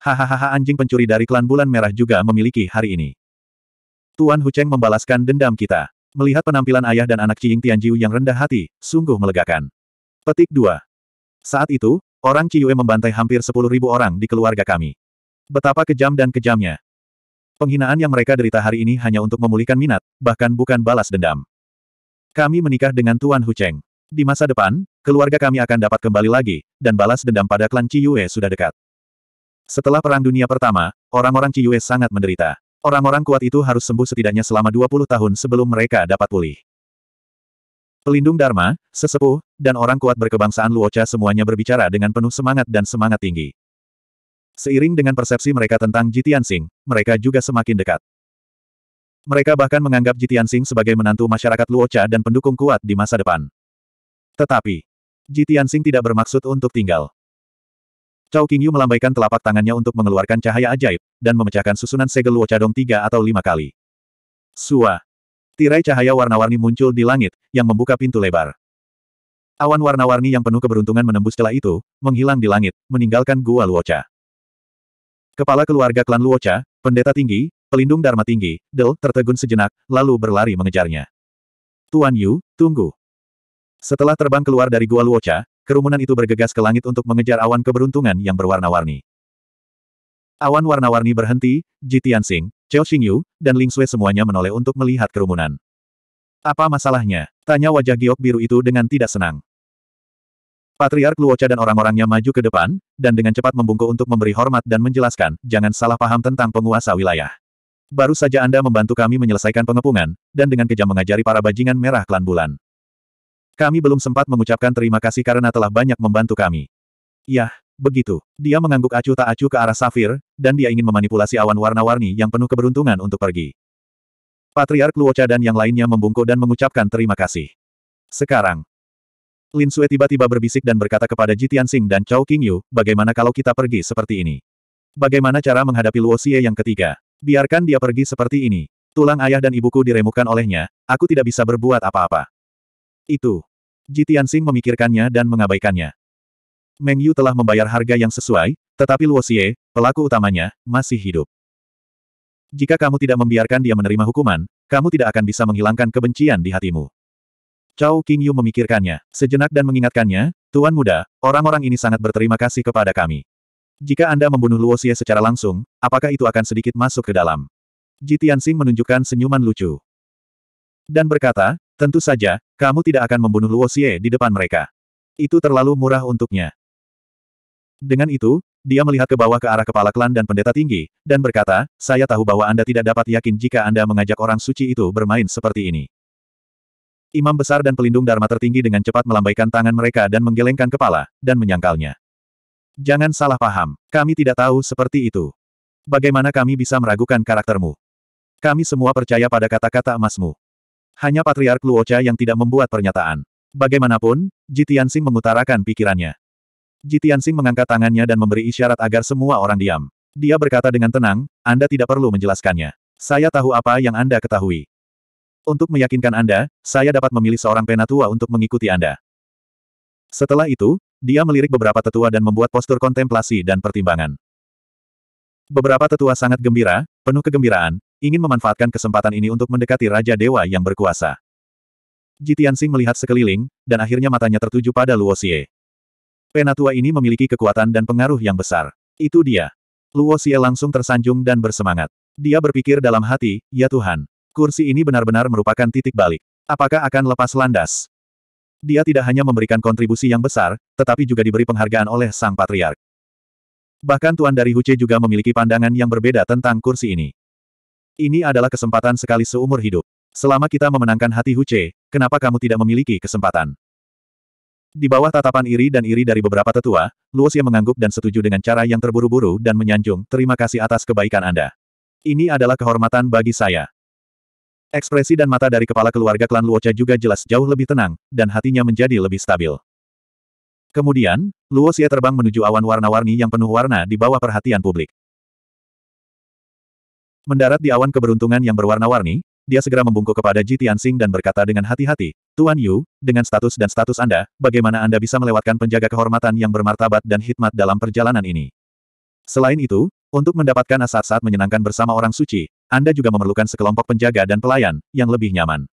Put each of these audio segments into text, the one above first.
Hahaha anjing pencuri dari klan bulan merah juga memiliki hari ini. Tuan Hucheng membalaskan dendam kita. Melihat penampilan ayah dan anak Ciying Tianjiu yang rendah hati, sungguh melegakan. Petik 2. Saat itu, orang Ciyue membantai hampir 10.000 orang di keluarga kami. Betapa kejam dan kejamnya. Penghinaan yang mereka derita hari ini hanya untuk memulihkan minat, bahkan bukan balas dendam. Kami menikah dengan Tuan Hucheng. Di masa depan, keluarga kami akan dapat kembali lagi, dan balas dendam pada klan Ciyue sudah dekat. Setelah Perang Dunia Pertama, orang-orang Ciyue sangat menderita. Orang-orang kuat itu harus sembuh setidaknya selama 20 tahun sebelum mereka dapat pulih. Pelindung Dharma, sesepuh, dan orang kuat berkebangsaan Luocha semuanya berbicara dengan penuh semangat dan semangat tinggi. Seiring dengan persepsi mereka tentang Jitian mereka juga semakin dekat. Mereka bahkan menganggap Jitian sebagai menantu masyarakat Luocha dan pendukung kuat di masa depan. Tetapi, Jitian tidak bermaksud untuk tinggal. Cao Qingyu melambaikan telapak tangannya untuk mengeluarkan cahaya ajaib, dan memecahkan susunan segel Luo tiga atau lima kali. Sua. Tirai cahaya warna-warni muncul di langit, yang membuka pintu lebar. Awan warna-warni yang penuh keberuntungan menembus celah itu, menghilang di langit, meninggalkan gua Luocha. Kepala keluarga klan Luocha, pendeta tinggi, pelindung Dharma tinggi, Del, tertegun sejenak, lalu berlari mengejarnya. Tuan Yu, tunggu. Setelah terbang keluar dari gua Luocha, kerumunan itu bergegas ke langit untuk mengejar awan keberuntungan yang berwarna-warni. Awan warna-warni berhenti, Ji Tianxing, Chao Xingyu, dan Ling Sui semuanya menoleh untuk melihat kerumunan. Apa masalahnya? Tanya wajah giok biru itu dengan tidak senang. Patriark Luocha dan orang-orangnya maju ke depan, dan dengan cepat membungkuk untuk memberi hormat dan menjelaskan, jangan salah paham tentang penguasa wilayah. Baru saja Anda membantu kami menyelesaikan pengepungan, dan dengan kejam mengajari para bajingan merah klan bulan. Kami belum sempat mengucapkan terima kasih karena telah banyak membantu kami. Yah, begitu. Dia mengangguk acuh tak acuh ke arah Safir, dan dia ingin memanipulasi awan warna-warni yang penuh keberuntungan untuk pergi. Patriark Luocha dan yang lainnya membungkuk dan mengucapkan terima kasih. Sekarang. Lin Sue tiba-tiba berbisik dan berkata kepada Jitian Sing dan Chao Yu, bagaimana kalau kita pergi seperti ini? Bagaimana cara menghadapi Luo Xie yang ketiga? Biarkan dia pergi seperti ini. Tulang ayah dan ibuku diremukkan olehnya, aku tidak bisa berbuat apa-apa. Itu. Ji Tianxing memikirkannya dan mengabaikannya. Meng Yu telah membayar harga yang sesuai, tetapi Luo Xie, pelaku utamanya, masih hidup. Jika kamu tidak membiarkan dia menerima hukuman, kamu tidak akan bisa menghilangkan kebencian di hatimu. Cao King Yu memikirkannya, sejenak dan mengingatkannya, Tuan Muda, orang-orang ini sangat berterima kasih kepada kami. Jika Anda membunuh Luo Xie secara langsung, apakah itu akan sedikit masuk ke dalam? Ji Tianxing menunjukkan senyuman lucu. Dan berkata, Tentu saja, kamu tidak akan membunuh Luo Xie di depan mereka. Itu terlalu murah untuknya. Dengan itu, dia melihat ke bawah ke arah kepala klan dan pendeta tinggi, dan berkata, saya tahu bahwa Anda tidak dapat yakin jika Anda mengajak orang suci itu bermain seperti ini. Imam besar dan pelindung Dharma tertinggi dengan cepat melambaikan tangan mereka dan menggelengkan kepala, dan menyangkalnya. Jangan salah paham, kami tidak tahu seperti itu. Bagaimana kami bisa meragukan karaktermu? Kami semua percaya pada kata-kata emasmu. Hanya Patriark Luocha yang tidak membuat pernyataan. Bagaimanapun, Sing mengutarakan pikirannya. Sing mengangkat tangannya dan memberi isyarat agar semua orang diam. Dia berkata dengan tenang, Anda tidak perlu menjelaskannya. Saya tahu apa yang Anda ketahui. Untuk meyakinkan Anda, saya dapat memilih seorang penatua untuk mengikuti Anda. Setelah itu, dia melirik beberapa tetua dan membuat postur kontemplasi dan pertimbangan. Beberapa tetua sangat gembira, penuh kegembiraan, ingin memanfaatkan kesempatan ini untuk mendekati Raja Dewa yang berkuasa. Jitiansing melihat sekeliling, dan akhirnya matanya tertuju pada Luo Luosie. Penatua ini memiliki kekuatan dan pengaruh yang besar. Itu dia. Luo Luosie langsung tersanjung dan bersemangat. Dia berpikir dalam hati, ya Tuhan, kursi ini benar-benar merupakan titik balik. Apakah akan lepas landas? Dia tidak hanya memberikan kontribusi yang besar, tetapi juga diberi penghargaan oleh Sang Patriark. Bahkan Tuan dari Huce juga memiliki pandangan yang berbeda tentang kursi ini. Ini adalah kesempatan sekali seumur hidup. Selama kita memenangkan hati Huce, kenapa kamu tidak memiliki kesempatan? Di bawah tatapan iri dan iri dari beberapa tetua, Luosia mengangguk dan setuju dengan cara yang terburu-buru dan menyanjung, terima kasih atas kebaikan Anda. Ini adalah kehormatan bagi saya. Ekspresi dan mata dari kepala keluarga klan Luocha juga jelas jauh lebih tenang, dan hatinya menjadi lebih stabil. Kemudian, Luosia terbang menuju awan warna-warni yang penuh warna di bawah perhatian publik. Mendarat di awan keberuntungan yang berwarna-warni, dia segera membungkuk kepada Ji Tianxing dan berkata dengan hati-hati, Tuan Yu, dengan status dan status Anda, bagaimana Anda bisa melewatkan penjaga kehormatan yang bermartabat dan hikmat dalam perjalanan ini? Selain itu, untuk mendapatkan saat-saat menyenangkan bersama orang suci, Anda juga memerlukan sekelompok penjaga dan pelayan, yang lebih nyaman.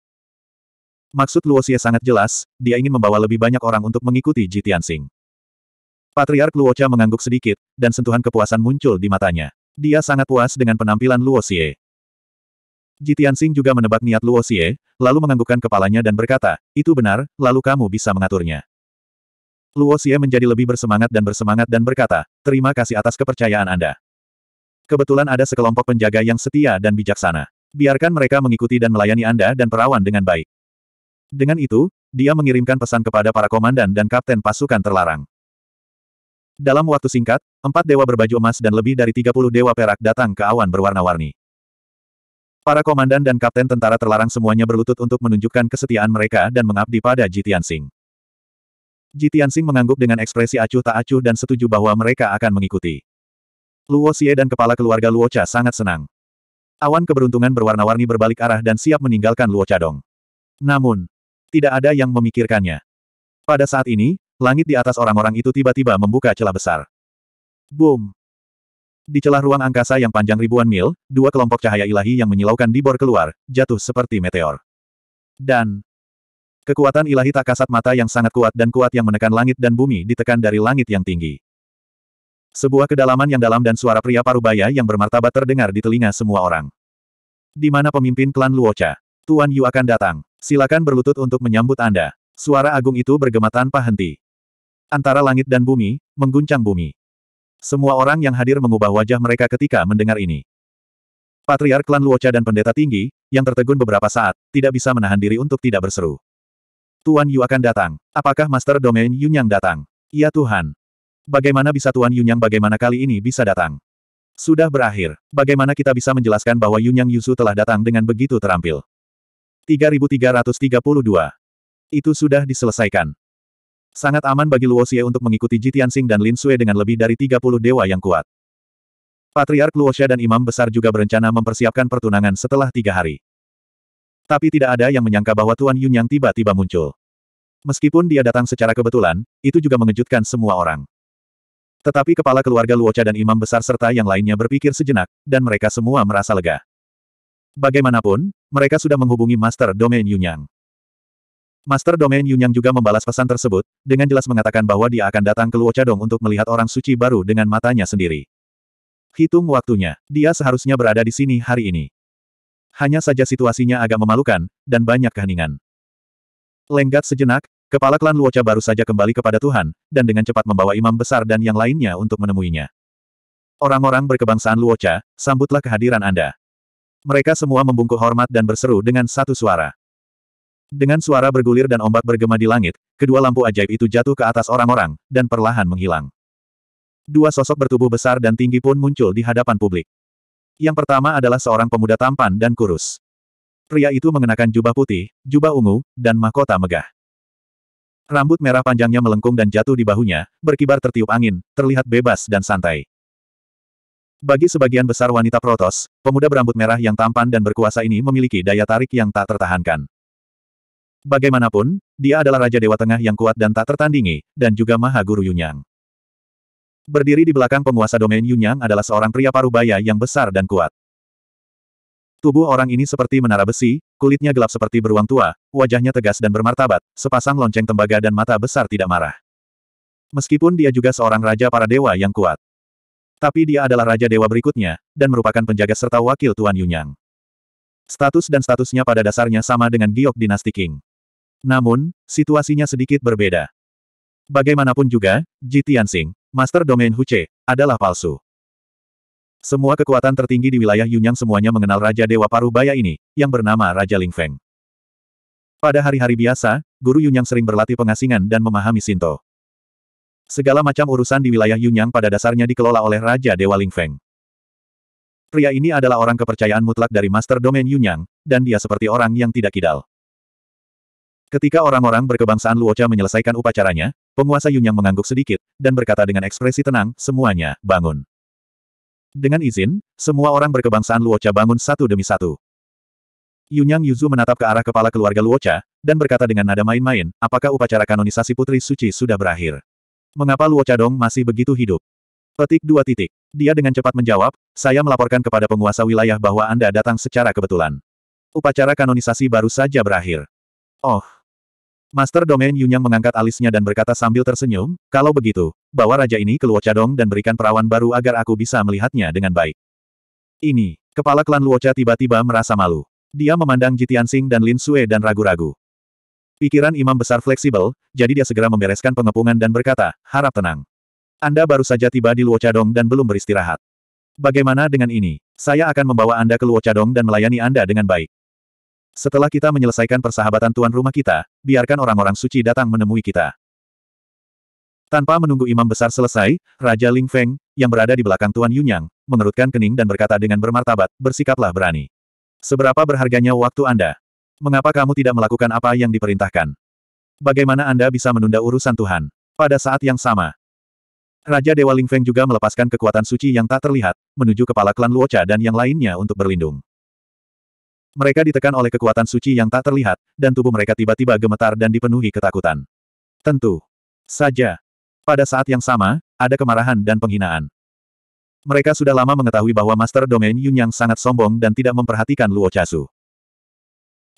Maksud Luo Xie sangat jelas, dia ingin membawa lebih banyak orang untuk mengikuti Ji Tianxing. Patriark Luocha mengangguk sedikit, dan sentuhan kepuasan muncul di matanya. Dia sangat puas dengan penampilan Luo Xie. Jitian Xing juga menebak niat Luo Xie, lalu menganggukkan kepalanya dan berkata, itu benar, lalu kamu bisa mengaturnya. Luo Xie menjadi lebih bersemangat dan bersemangat dan berkata, terima kasih atas kepercayaan Anda. Kebetulan ada sekelompok penjaga yang setia dan bijaksana. Biarkan mereka mengikuti dan melayani Anda dan perawan dengan baik. Dengan itu, dia mengirimkan pesan kepada para komandan dan kapten pasukan terlarang. Dalam waktu singkat, empat dewa berbaju emas dan lebih dari 30 dewa perak datang ke awan berwarna-warni. Para komandan dan kapten tentara terlarang semuanya berlutut untuk menunjukkan kesetiaan mereka dan mengabdi pada Jitian Singh. Jitian Sing mengangguk dengan ekspresi acuh tak acuh dan setuju bahwa mereka akan mengikuti. Luo Xie dan kepala keluarga Luo Cha sangat senang. Awan keberuntungan berwarna-warni berbalik arah dan siap meninggalkan Luo Dong. Namun, tidak ada yang memikirkannya. Pada saat ini, Langit di atas orang-orang itu tiba-tiba membuka celah besar. Boom! Di celah ruang angkasa yang panjang ribuan mil, dua kelompok cahaya ilahi yang menyilaukan dibor keluar, jatuh seperti meteor. Dan kekuatan ilahi tak kasat mata yang sangat kuat dan kuat yang menekan langit dan bumi ditekan dari langit yang tinggi. Sebuah kedalaman yang dalam dan suara pria parubaya yang bermartabat terdengar di telinga semua orang. Di mana pemimpin klan Luocha? Tuan Yu akan datang. Silakan berlutut untuk menyambut Anda. Suara agung itu bergema tanpa henti antara langit dan bumi, mengguncang bumi. Semua orang yang hadir mengubah wajah mereka ketika mendengar ini. Patriark klan Luocha dan pendeta tinggi, yang tertegun beberapa saat, tidak bisa menahan diri untuk tidak berseru. Tuan Yu akan datang. Apakah Master Domain Yunyang datang? Ya Tuhan. Bagaimana bisa Tuan Yunyang bagaimana kali ini bisa datang? Sudah berakhir. Bagaimana kita bisa menjelaskan bahwa Yunyang Yusu telah datang dengan begitu terampil? 3332. Itu sudah diselesaikan. Sangat aman bagi Xie untuk mengikuti Tianxing dan Lin Sui dengan lebih dari 30 dewa yang kuat. Patriark Luoxia dan Imam Besar juga berencana mempersiapkan pertunangan setelah tiga hari. Tapi tidak ada yang menyangka bahwa Tuan Yun yang tiba-tiba muncul. Meskipun dia datang secara kebetulan, itu juga mengejutkan semua orang. Tetapi kepala keluarga Luocha dan imam besar serta yang lainnya berpikir sejenak, dan mereka semua merasa lega. Bagaimanapun, mereka sudah menghubungi Master Domain Yunyang. Master Domain Yunyang juga membalas pesan tersebut, dengan jelas mengatakan bahwa dia akan datang ke Luo untuk melihat orang suci baru dengan matanya sendiri. Hitung waktunya, dia seharusnya berada di sini hari ini. Hanya saja situasinya agak memalukan, dan banyak keheningan. Lenggat sejenak, kepala klan Luocha baru saja kembali kepada Tuhan, dan dengan cepat membawa imam besar dan yang lainnya untuk menemuinya. Orang-orang berkebangsaan Luocha, sambutlah kehadiran Anda. Mereka semua membungkuk hormat dan berseru dengan satu suara. Dengan suara bergulir dan ombak bergema di langit, kedua lampu ajaib itu jatuh ke atas orang-orang, dan perlahan menghilang. Dua sosok bertubuh besar dan tinggi pun muncul di hadapan publik. Yang pertama adalah seorang pemuda tampan dan kurus. Pria itu mengenakan jubah putih, jubah ungu, dan mahkota megah. Rambut merah panjangnya melengkung dan jatuh di bahunya, berkibar tertiup angin, terlihat bebas dan santai. Bagi sebagian besar wanita protos, pemuda berambut merah yang tampan dan berkuasa ini memiliki daya tarik yang tak tertahankan. Bagaimanapun, dia adalah Raja Dewa Tengah yang kuat dan tak tertandingi, dan juga Maha Guru Yunyang. Berdiri di belakang penguasa domain Yunyang adalah seorang pria parubaya yang besar dan kuat. Tubuh orang ini seperti menara besi, kulitnya gelap seperti beruang tua, wajahnya tegas dan bermartabat, sepasang lonceng tembaga dan mata besar tidak marah. Meskipun dia juga seorang raja para dewa yang kuat. Tapi dia adalah raja dewa berikutnya, dan merupakan penjaga serta wakil Tuan Yunyang. Status dan statusnya pada dasarnya sama dengan giok dinasti King. Namun, situasinya sedikit berbeda. Bagaimanapun juga, Ji Tianxing, Master Domain Huce, adalah palsu. Semua kekuatan tertinggi di wilayah Yunyang semuanya mengenal Raja Dewa Parubaya ini, yang bernama Raja Ling Feng. Pada hari-hari biasa, guru Yunyang sering berlatih pengasingan dan memahami Sinto. Segala macam urusan di wilayah Yunyang pada dasarnya dikelola oleh Raja Dewa Ling Feng. Pria ini adalah orang kepercayaan mutlak dari Master Domain Yunyang, dan dia seperti orang yang tidak kidal. Ketika orang-orang berkebangsaan Luocha menyelesaikan upacaranya, penguasa Yunyang mengangguk sedikit, dan berkata dengan ekspresi tenang, semuanya, bangun. Dengan izin, semua orang berkebangsaan Luocha bangun satu demi satu. Yunyang Yuzu menatap ke arah kepala keluarga Luocha, dan berkata dengan nada main-main, apakah upacara kanonisasi Putri Suci sudah berakhir? Mengapa Luocha Dong masih begitu hidup? Petik dua titik. Dia dengan cepat menjawab, saya melaporkan kepada penguasa wilayah bahwa Anda datang secara kebetulan. Upacara kanonisasi baru saja berakhir. Oh, Master Domain Yunyang mengangkat alisnya dan berkata sambil tersenyum, kalau begitu, bawa raja ini ke Luo Cadong dan berikan perawan baru agar aku bisa melihatnya dengan baik. Ini, kepala klan Luocha tiba-tiba merasa malu. Dia memandang Jitian Sing dan Lin Sue dan ragu-ragu. Pikiran imam besar fleksibel, jadi dia segera membereskan pengepungan dan berkata, harap tenang. Anda baru saja tiba di Luo Cadong dan belum beristirahat. Bagaimana dengan ini? Saya akan membawa Anda ke Luo Cadong dan melayani Anda dengan baik. Setelah kita menyelesaikan persahabatan tuan rumah kita, biarkan orang-orang suci datang menemui kita. Tanpa menunggu imam besar selesai, Raja Ling Feng, yang berada di belakang Tuan Yunyang, mengerutkan kening dan berkata dengan bermartabat, bersikaplah berani. Seberapa berharganya waktu Anda? Mengapa kamu tidak melakukan apa yang diperintahkan? Bagaimana Anda bisa menunda urusan Tuhan? Pada saat yang sama, Raja Dewa Ling Feng juga melepaskan kekuatan suci yang tak terlihat, menuju kepala klan Luocha dan yang lainnya untuk berlindung. Mereka ditekan oleh kekuatan suci yang tak terlihat, dan tubuh mereka tiba-tiba gemetar dan dipenuhi ketakutan. Tentu saja. Pada saat yang sama, ada kemarahan dan penghinaan. Mereka sudah lama mengetahui bahwa Master Domain Yun yang sangat sombong dan tidak memperhatikan Luo Chasu.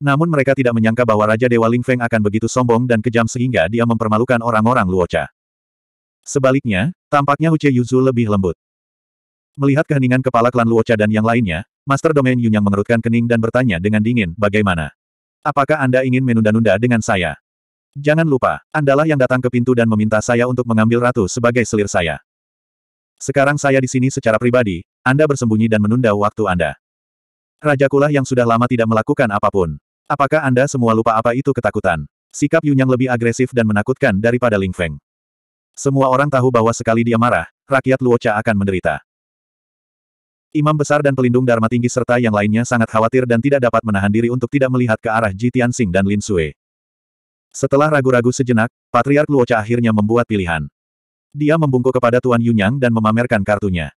Namun mereka tidak menyangka bahwa Raja Dewa Ling Feng akan begitu sombong dan kejam sehingga dia mempermalukan orang-orang Luo Cha. Sebaliknya, tampaknya Huche Yuzu lebih lembut. Melihat keheningan kepala klan Luocha dan yang lainnya, Master Domain Yunyang mengerutkan kening dan bertanya dengan dingin, bagaimana? Apakah Anda ingin menunda-nunda dengan saya? Jangan lupa, Andalah yang datang ke pintu dan meminta saya untuk mengambil ratu sebagai selir saya. Sekarang saya di sini secara pribadi, Anda bersembunyi dan menunda waktu Anda. Raja Kulah yang sudah lama tidak melakukan apapun. Apakah Anda semua lupa apa itu ketakutan? Sikap Yunyang lebih agresif dan menakutkan daripada Ling Feng. Semua orang tahu bahwa sekali dia marah, rakyat Luocha akan menderita. Imam besar dan pelindung Dharma tinggi serta yang lainnya sangat khawatir dan tidak dapat menahan diri untuk tidak melihat ke arah Jitian Tianxing dan Lin Sui. Setelah ragu-ragu sejenak, Patriark Luocha akhirnya membuat pilihan. Dia membungkuk kepada Tuan Yunyang dan memamerkan kartunya.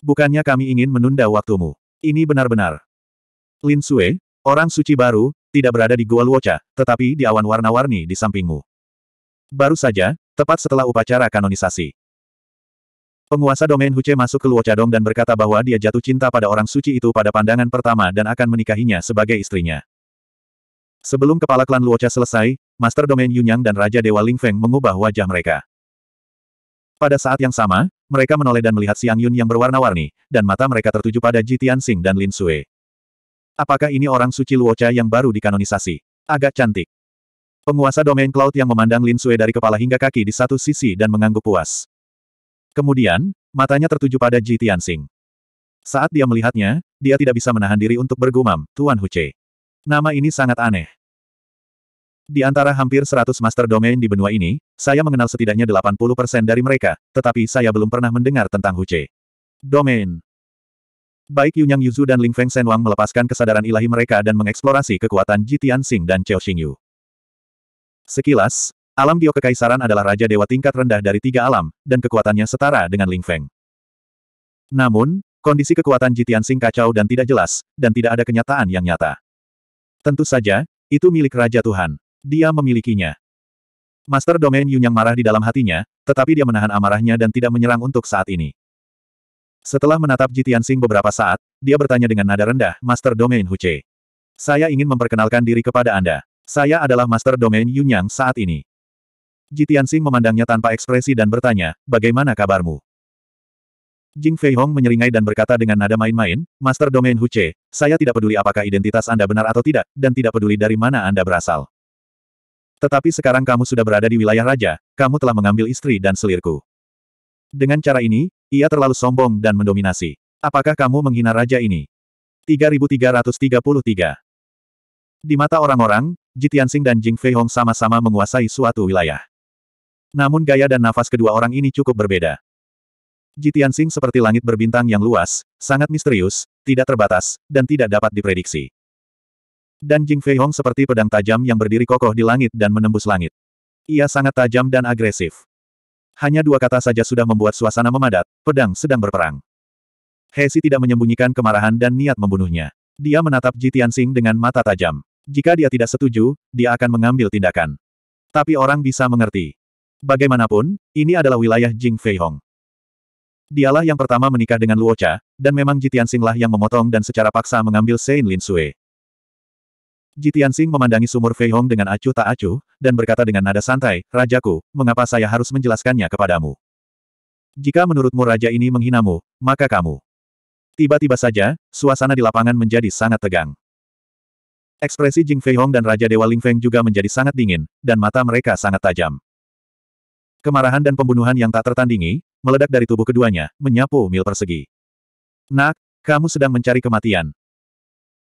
Bukannya kami ingin menunda waktumu. Ini benar-benar. Lin Sui, orang suci baru, tidak berada di Gua Luocha, tetapi di awan warna-warni di sampingmu. Baru saja, tepat setelah upacara kanonisasi. Penguasa domain Huce masuk ke Luo Luochadong dan berkata bahwa dia jatuh cinta pada orang suci itu pada pandangan pertama dan akan menikahinya sebagai istrinya. Sebelum kepala klan Luo Cha selesai, Master Domain Yunyang dan Raja Dewa Ling Feng mengubah wajah mereka. Pada saat yang sama, mereka menoleh dan melihat Siang Yun yang berwarna-warni, dan mata mereka tertuju pada Ji Tianxing dan Lin Sui. Apakah ini orang suci Luo Cha yang baru dikanonisasi? Agak cantik. Penguasa domain Cloud yang memandang Lin Sui dari kepala hingga kaki di satu sisi dan mengangguk puas. Kemudian, matanya tertuju pada Ji Tianxing. Saat dia melihatnya, dia tidak bisa menahan diri untuk bergumam, Tuan Huce. Nama ini sangat aneh. Di antara hampir 100 master domain di benua ini, saya mengenal setidaknya 80% dari mereka, tetapi saya belum pernah mendengar tentang Huce. Domain Baik Yunyang Yuzu dan Ling Feng Senwang melepaskan kesadaran ilahi mereka dan mengeksplorasi kekuatan Ji Tianxing dan Cheo Xingyu. Sekilas, Alam Tio Kekaisaran adalah Raja Dewa tingkat rendah dari tiga alam, dan kekuatannya setara dengan Ling Feng. Namun, kondisi kekuatan Jitian Sing kacau dan tidak jelas, dan tidak ada kenyataan yang nyata. Tentu saja, itu milik Raja Tuhan. Dia memilikinya. Master Domain Yunyang marah di dalam hatinya, tetapi dia menahan amarahnya dan tidak menyerang untuk saat ini. Setelah menatap Jitian Sing beberapa saat, dia bertanya dengan nada rendah, Master Domain Huche. Saya ingin memperkenalkan diri kepada Anda. Saya adalah Master Domain Yunyang saat ini. Jitian Jitiansing memandangnya tanpa ekspresi dan bertanya, bagaimana kabarmu? Jing Fei Hong menyeringai dan berkata dengan nada main-main, Master Domain Huche, saya tidak peduli apakah identitas Anda benar atau tidak, dan tidak peduli dari mana Anda berasal. Tetapi sekarang kamu sudah berada di wilayah raja, kamu telah mengambil istri dan selirku. Dengan cara ini, ia terlalu sombong dan mendominasi. Apakah kamu menghina raja ini? 3333 Di mata orang-orang, Jitian Jitiansing dan Jing Fei Hong sama-sama menguasai suatu wilayah. Namun gaya dan nafas kedua orang ini cukup berbeda. Jitian Sing seperti langit berbintang yang luas, sangat misterius, tidak terbatas, dan tidak dapat diprediksi. Dan Jing Fei Hong seperti pedang tajam yang berdiri kokoh di langit dan menembus langit. Ia sangat tajam dan agresif. Hanya dua kata saja sudah membuat suasana memadat, pedang sedang berperang. Hesi tidak menyembunyikan kemarahan dan niat membunuhnya. Dia menatap Jitian Sing dengan mata tajam. Jika dia tidak setuju, dia akan mengambil tindakan. Tapi orang bisa mengerti. Bagaimanapun, ini adalah wilayah Jing Fei Hong. Dialah yang pertama menikah dengan Luo Cha, dan memang Jitian Singlah yang memotong dan secara paksa mengambil Sein Lin Sui. Jitian Sing memandangi sumur Fei Hong dengan acuh tak acuh, dan berkata dengan nada santai, Rajaku, mengapa saya harus menjelaskannya kepadamu? Jika menurutmu raja ini menghinamu, maka kamu. Tiba-tiba saja, suasana di lapangan menjadi sangat tegang. Ekspresi Jing Fei Hong dan Raja Dewa Ling Feng juga menjadi sangat dingin, dan mata mereka sangat tajam. Kemarahan dan pembunuhan yang tak tertandingi, meledak dari tubuh keduanya, menyapu mil persegi. Nak, kamu sedang mencari kematian.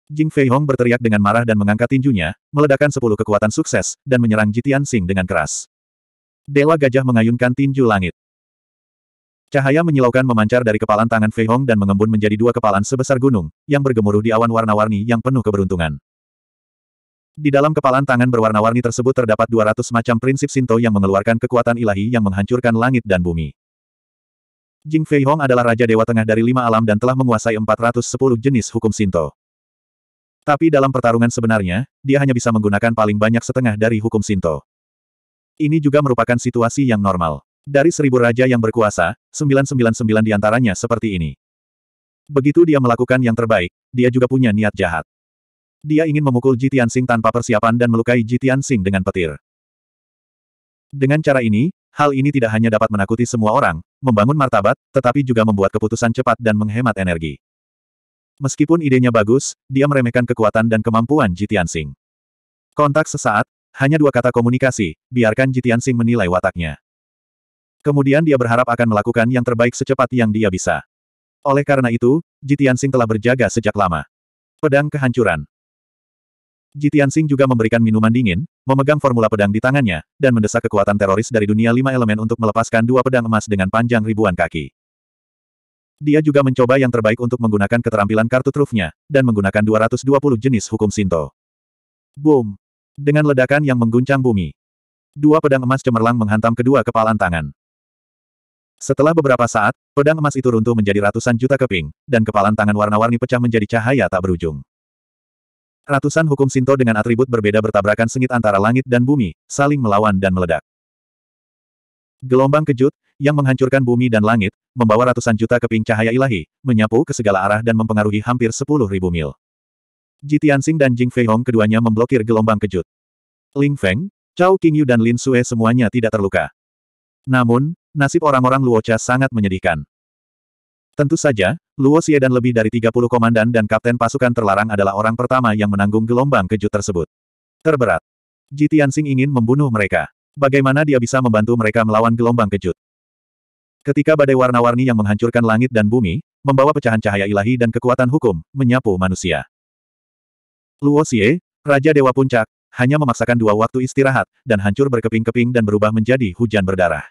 Jing Fei Hong berteriak dengan marah dan mengangkat tinjunya, meledakkan sepuluh kekuatan sukses, dan menyerang Jitian Sing dengan keras. Dewa gajah mengayunkan tinju langit. Cahaya menyilaukan memancar dari kepalan tangan Fei Hong dan mengembun menjadi dua kepalan sebesar gunung, yang bergemuruh di awan warna-warni yang penuh keberuntungan. Di dalam kepalan tangan berwarna-warni tersebut terdapat 200 macam prinsip Sinto yang mengeluarkan kekuatan ilahi yang menghancurkan langit dan bumi. Jing Fei Hong adalah Raja Dewa Tengah dari lima alam dan telah menguasai 410 jenis hukum Sinto. Tapi dalam pertarungan sebenarnya, dia hanya bisa menggunakan paling banyak setengah dari hukum Sinto. Ini juga merupakan situasi yang normal. Dari seribu raja yang berkuasa, 999 diantaranya seperti ini. Begitu dia melakukan yang terbaik, dia juga punya niat jahat. Dia ingin memukul Jitian Sing tanpa persiapan dan melukai Jitian Sing dengan petir. Dengan cara ini, hal ini tidak hanya dapat menakuti semua orang, membangun martabat, tetapi juga membuat keputusan cepat dan menghemat energi. Meskipun idenya bagus, dia meremehkan kekuatan dan kemampuan Jitian Sing. Kontak sesaat, hanya dua kata komunikasi, biarkan Jitian Sing menilai wataknya. Kemudian dia berharap akan melakukan yang terbaik secepat yang dia bisa. Oleh karena itu, Jitian Sing telah berjaga sejak lama. Pedang kehancuran. Jitian Sing juga memberikan minuman dingin, memegang formula pedang di tangannya, dan mendesak kekuatan teroris dari dunia lima elemen untuk melepaskan dua pedang emas dengan panjang ribuan kaki. Dia juga mencoba yang terbaik untuk menggunakan keterampilan kartu trufnya, dan menggunakan 220 jenis hukum Sinto. Boom! Dengan ledakan yang mengguncang bumi. Dua pedang emas cemerlang menghantam kedua kepalan tangan. Setelah beberapa saat, pedang emas itu runtuh menjadi ratusan juta keping, dan kepalan tangan warna-warni pecah menjadi cahaya tak berujung. Ratusan hukum Sinto dengan atribut berbeda bertabrakan sengit antara langit dan bumi, saling melawan dan meledak. Gelombang kejut, yang menghancurkan bumi dan langit, membawa ratusan juta keping cahaya ilahi, menyapu ke segala arah dan mempengaruhi hampir sepuluh ribu mil. Ji Tianxing dan Jing Feihong keduanya memblokir gelombang kejut. Ling Feng, Chao Qingyu dan Lin Sue semuanya tidak terluka. Namun, nasib orang-orang Luocha sangat menyedihkan. Tentu saja, Luo Xie dan lebih dari 30 komandan dan kapten pasukan terlarang adalah orang pertama yang menanggung gelombang kejut tersebut. Terberat. Ji Tianxing ingin membunuh mereka. Bagaimana dia bisa membantu mereka melawan gelombang kejut? Ketika badai warna-warni yang menghancurkan langit dan bumi, membawa pecahan cahaya ilahi dan kekuatan hukum, menyapu manusia. Luo Xie, Raja Dewa Puncak, hanya memaksakan dua waktu istirahat, dan hancur berkeping-keping dan berubah menjadi hujan berdarah.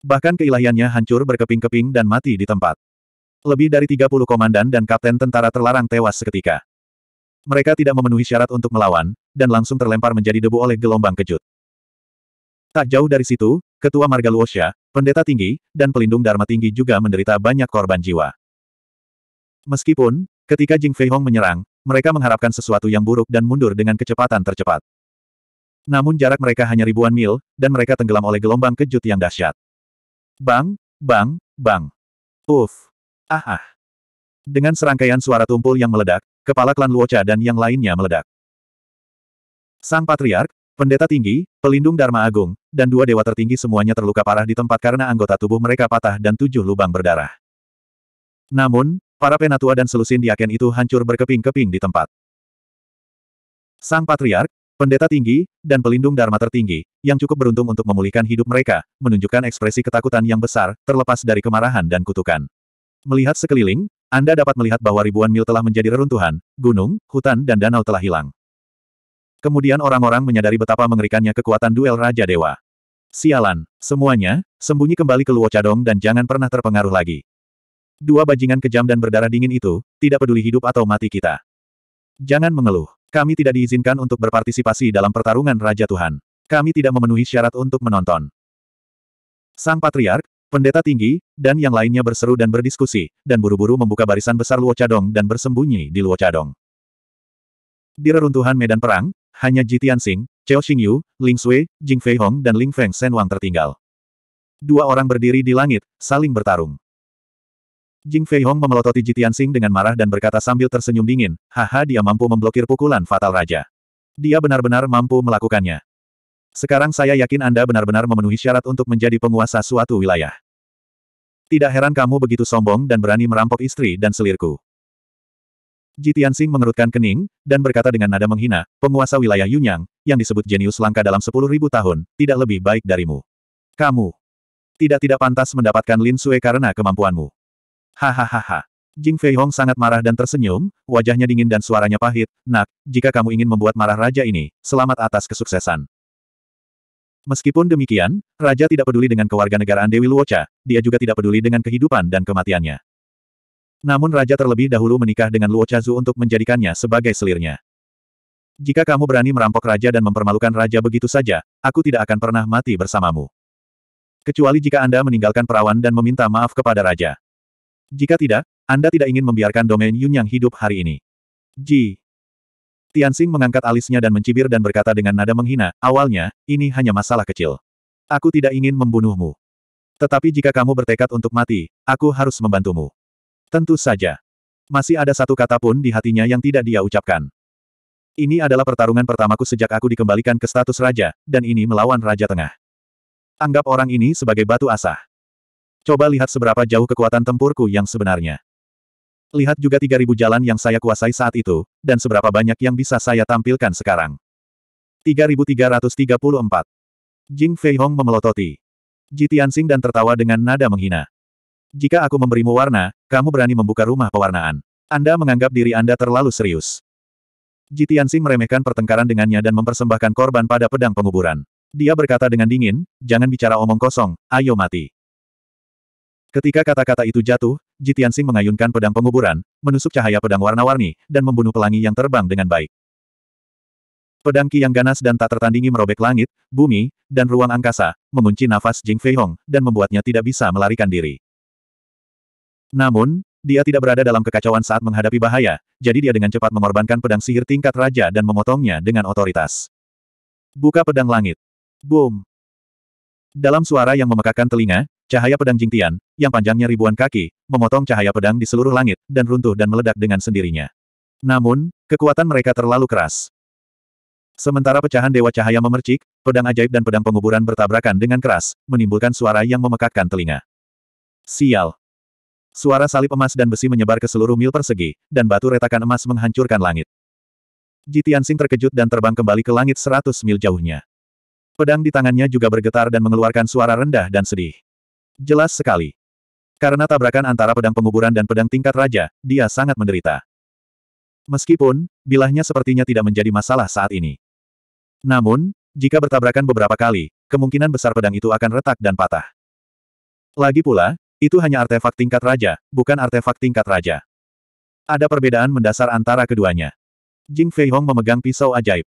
Bahkan keilahiannya hancur berkeping-keping dan mati di tempat. Lebih dari 30 komandan dan kapten tentara terlarang tewas seketika. Mereka tidak memenuhi syarat untuk melawan, dan langsung terlempar menjadi debu oleh gelombang kejut. Tak jauh dari situ, Ketua Marga Luosha, pendeta tinggi, dan pelindung Dharma tinggi juga menderita banyak korban jiwa. Meskipun, ketika Jing Feihong menyerang, mereka mengharapkan sesuatu yang buruk dan mundur dengan kecepatan tercepat. Namun jarak mereka hanya ribuan mil, dan mereka tenggelam oleh gelombang kejut yang dahsyat. Bang, bang, bang. Uff. Ah ah. Dengan serangkaian suara tumpul yang meledak, kepala klan Luocha dan yang lainnya meledak. Sang Patriark, pendeta tinggi, pelindung Dharma Agung, dan dua dewa tertinggi semuanya terluka parah di tempat karena anggota tubuh mereka patah dan tujuh lubang berdarah. Namun, para penatua dan selusin diaken itu hancur berkeping-keping di tempat. Sang Patriark, pendeta tinggi, dan pelindung Dharma tertinggi, yang cukup beruntung untuk memulihkan hidup mereka, menunjukkan ekspresi ketakutan yang besar, terlepas dari kemarahan dan kutukan. Melihat sekeliling, Anda dapat melihat bahwa ribuan mil telah menjadi reruntuhan, gunung, hutan dan danau telah hilang. Kemudian orang-orang menyadari betapa mengerikannya kekuatan duel Raja Dewa. Sialan, semuanya, sembunyi kembali ke Luo Cadong dan jangan pernah terpengaruh lagi. Dua bajingan kejam dan berdarah dingin itu, tidak peduli hidup atau mati kita. Jangan mengeluh. Kami tidak diizinkan untuk berpartisipasi dalam pertarungan Raja Tuhan. Kami tidak memenuhi syarat untuk menonton. Sang Patriark, Pendeta tinggi, dan yang lainnya berseru dan berdiskusi, dan buru-buru membuka barisan besar Luo Cadong dan bersembunyi di Luo Cadong. Di reruntuhan medan perang, hanya Ji Tianxing, Cao Xingyu, Ling Sui, Jing Feihong dan Ling Feng Senwang tertinggal. Dua orang berdiri di langit, saling bertarung. Jing Feihong memelototi Ji Tianxing dengan marah dan berkata sambil tersenyum dingin, haha dia mampu memblokir pukulan Fatal Raja. Dia benar-benar mampu melakukannya. Sekarang saya yakin Anda benar-benar memenuhi syarat untuk menjadi penguasa suatu wilayah. Tidak heran kamu begitu sombong dan berani merampok istri dan selirku. Jitian Jitiansing mengerutkan kening, dan berkata dengan nada menghina, penguasa wilayah Yunyang, yang disebut jenius langka dalam sepuluh ribu tahun, tidak lebih baik darimu. Kamu tidak-tidak pantas mendapatkan Lin Sue karena kemampuanmu. Hahaha. Jing Fei Hong sangat marah dan tersenyum, wajahnya dingin dan suaranya pahit, nak, jika kamu ingin membuat marah raja ini, selamat atas kesuksesan. Meskipun demikian, Raja tidak peduli dengan kewarganegaraan Dewi Luocha, dia juga tidak peduli dengan kehidupan dan kematiannya. Namun Raja terlebih dahulu menikah dengan Luocha zu untuk menjadikannya sebagai selirnya. Jika kamu berani merampok Raja dan mempermalukan Raja begitu saja, aku tidak akan pernah mati bersamamu. Kecuali jika Anda meninggalkan perawan dan meminta maaf kepada Raja. Jika tidak, Anda tidak ingin membiarkan domain Yun yang hidup hari ini. Ji, Tianxing mengangkat alisnya dan mencibir dan berkata dengan nada menghina, awalnya, ini hanya masalah kecil. Aku tidak ingin membunuhmu. Tetapi jika kamu bertekad untuk mati, aku harus membantumu. Tentu saja. Masih ada satu kata pun di hatinya yang tidak dia ucapkan. Ini adalah pertarungan pertamaku sejak aku dikembalikan ke status raja, dan ini melawan raja tengah. Anggap orang ini sebagai batu asah. Coba lihat seberapa jauh kekuatan tempurku yang sebenarnya. Lihat juga 3000 jalan yang saya kuasai saat itu, dan seberapa banyak yang bisa saya tampilkan sekarang. 3334. Jing Fei Hong memelototi. Ji dan tertawa dengan nada menghina. Jika aku memberimu warna, kamu berani membuka rumah pewarnaan. Anda menganggap diri Anda terlalu serius. Ji meremehkan pertengkaran dengannya dan mempersembahkan korban pada pedang penguburan. Dia berkata dengan dingin, jangan bicara omong kosong, ayo mati. Ketika kata-kata itu jatuh, Jitian Jitiansing mengayunkan pedang penguburan, menusuk cahaya pedang warna-warni, dan membunuh pelangi yang terbang dengan baik. Pedang Qi yang ganas dan tak tertandingi merobek langit, bumi, dan ruang angkasa, mengunci nafas Jing Fei Hong dan membuatnya tidak bisa melarikan diri. Namun, dia tidak berada dalam kekacauan saat menghadapi bahaya, jadi dia dengan cepat mengorbankan pedang sihir tingkat raja dan memotongnya dengan otoritas. Buka pedang langit. Boom. Dalam suara yang memekakan telinga, cahaya pedang Jing Tian, yang panjangnya ribuan kaki, memotong cahaya pedang di seluruh langit, dan runtuh dan meledak dengan sendirinya. Namun, kekuatan mereka terlalu keras. Sementara pecahan Dewa Cahaya memercik, pedang ajaib dan pedang penguburan bertabrakan dengan keras, menimbulkan suara yang memekakkan telinga. Sial! Suara salib emas dan besi menyebar ke seluruh mil persegi, dan batu retakan emas menghancurkan langit. Jitiansing terkejut dan terbang kembali ke langit seratus mil jauhnya. Pedang di tangannya juga bergetar dan mengeluarkan suara rendah dan sedih. Jelas sekali, karena tabrakan antara pedang penguburan dan pedang tingkat raja, dia sangat menderita. Meskipun, bilahnya sepertinya tidak menjadi masalah saat ini. Namun, jika bertabrakan beberapa kali, kemungkinan besar pedang itu akan retak dan patah. Lagi pula, itu hanya artefak tingkat raja, bukan artefak tingkat raja. Ada perbedaan mendasar antara keduanya. Jing Fei Hong memegang pisau ajaib.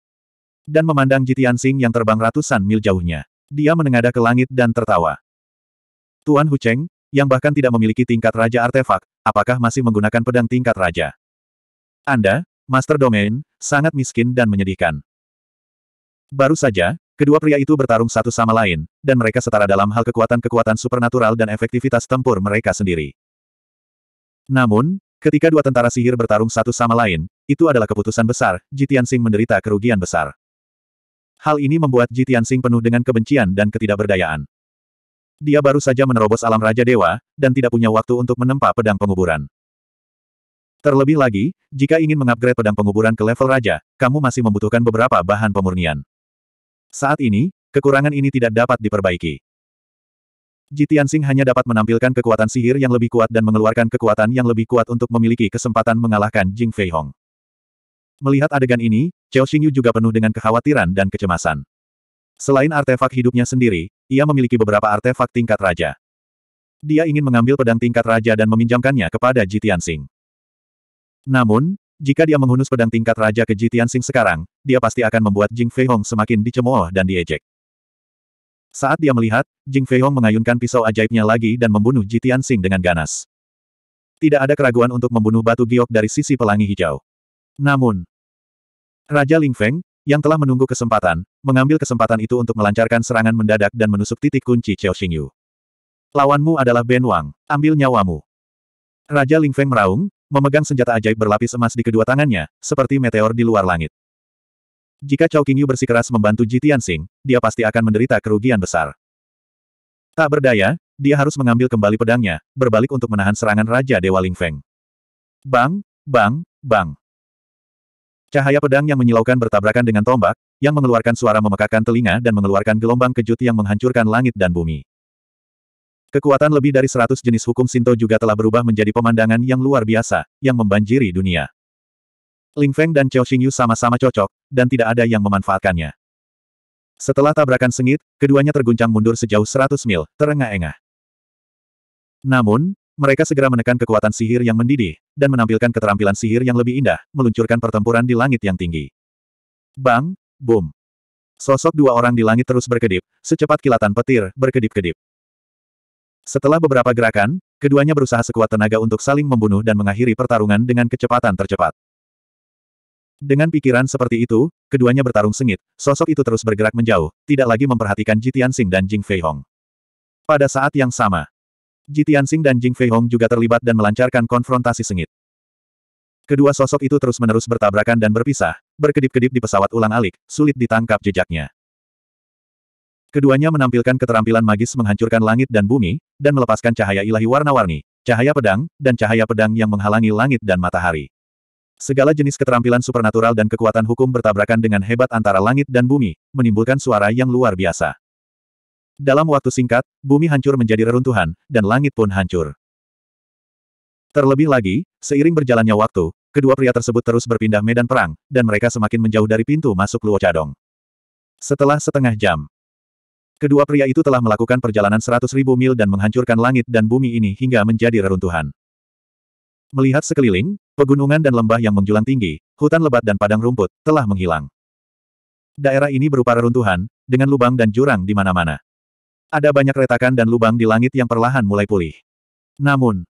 Dan memandang Jitian Sing yang terbang ratusan mil jauhnya. Dia menengadah ke langit dan tertawa. Tuan Hu Cheng yang bahkan tidak memiliki tingkat raja artefak, apakah masih menggunakan pedang tingkat raja? Anda, Master Domain, sangat miskin dan menyedihkan. Baru saja, kedua pria itu bertarung satu sama lain, dan mereka setara dalam hal kekuatan-kekuatan supernatural dan efektivitas tempur mereka sendiri. Namun, ketika dua tentara sihir bertarung satu sama lain, itu adalah keputusan besar, Jitian Sing menderita kerugian besar. Hal ini membuat Jitian Sing penuh dengan kebencian dan ketidakberdayaan. Dia baru saja menerobos alam Raja Dewa, dan tidak punya waktu untuk menempa pedang penguburan. Terlebih lagi, jika ingin mengupgrade pedang penguburan ke level Raja, kamu masih membutuhkan beberapa bahan pemurnian. Saat ini, kekurangan ini tidak dapat diperbaiki. Jitiansing hanya dapat menampilkan kekuatan sihir yang lebih kuat dan mengeluarkan kekuatan yang lebih kuat untuk memiliki kesempatan mengalahkan Jing Feihong. Melihat adegan ini, Chao Xingyu juga penuh dengan kekhawatiran dan kecemasan. Selain artefak hidupnya sendiri, ia memiliki beberapa artefak tingkat raja. Dia ingin mengambil pedang tingkat raja dan meminjamkannya kepada Jitian Singh. Namun, jika dia menghunus pedang tingkat raja ke Jitian Singh sekarang, dia pasti akan membuat Jing Fei Hong semakin dicemooh dan diejek. Saat dia melihat, Jing Fei Hong mengayunkan pisau ajaibnya lagi dan membunuh Jitian Singh dengan ganas. Tidak ada keraguan untuk membunuh batu giok dari sisi pelangi hijau. Namun, Raja Ling Feng, yang telah menunggu kesempatan, mengambil kesempatan itu untuk melancarkan serangan mendadak dan menusuk titik kunci Chao Xingyu. Lawanmu adalah Ben Wang, ambil nyawamu. Raja Ling Feng meraung, memegang senjata ajaib berlapis emas di kedua tangannya, seperti meteor di luar langit. Jika Chao Qingyu bersikeras membantu Ji Tianxing, dia pasti akan menderita kerugian besar. Tak berdaya, dia harus mengambil kembali pedangnya, berbalik untuk menahan serangan Raja Dewa Ling Feng. Bang, bang, bang. Cahaya pedang yang menyilaukan bertabrakan dengan tombak, yang mengeluarkan suara memekakan telinga dan mengeluarkan gelombang kejut yang menghancurkan langit dan bumi. Kekuatan lebih dari seratus jenis hukum Sinto juga telah berubah menjadi pemandangan yang luar biasa, yang membanjiri dunia. Ling Feng dan Chao Xingyu sama-sama cocok, dan tidak ada yang memanfaatkannya. Setelah tabrakan sengit, keduanya terguncang mundur sejauh seratus mil, terengah-engah. Namun, mereka segera menekan kekuatan sihir yang mendidih, dan menampilkan keterampilan sihir yang lebih indah, meluncurkan pertempuran di langit yang tinggi. Bang! Boom! Sosok dua orang di langit terus berkedip, secepat kilatan petir, berkedip-kedip. Setelah beberapa gerakan, keduanya berusaha sekuat tenaga untuk saling membunuh dan mengakhiri pertarungan dengan kecepatan tercepat. Dengan pikiran seperti itu, keduanya bertarung sengit, sosok itu terus bergerak menjauh, tidak lagi memperhatikan Ji Tianxing dan Jing Feihong. Pada saat yang sama, Ji Tianxing dan Jing Feihong juga terlibat dan melancarkan konfrontasi sengit. Kedua sosok itu terus-menerus bertabrakan dan berpisah, berkedip-kedip di pesawat ulang-alik, sulit ditangkap jejaknya. Keduanya menampilkan keterampilan magis menghancurkan langit dan bumi, dan melepaskan cahaya ilahi warna-warni, cahaya pedang, dan cahaya pedang yang menghalangi langit dan matahari. Segala jenis keterampilan supernatural dan kekuatan hukum bertabrakan dengan hebat antara langit dan bumi, menimbulkan suara yang luar biasa. Dalam waktu singkat, bumi hancur menjadi reruntuhan, dan langit pun hancur. Terlebih lagi, seiring berjalannya waktu, kedua pria tersebut terus berpindah medan perang, dan mereka semakin menjauh dari pintu masuk Luo Cadong. Setelah setengah jam, kedua pria itu telah melakukan perjalanan seratus ribu mil dan menghancurkan langit dan bumi ini hingga menjadi reruntuhan. Melihat sekeliling, pegunungan dan lembah yang menjulang tinggi, hutan lebat dan padang rumput, telah menghilang. Daerah ini berupa reruntuhan, dengan lubang dan jurang di mana-mana. Ada banyak retakan dan lubang di langit yang perlahan mulai pulih. Namun,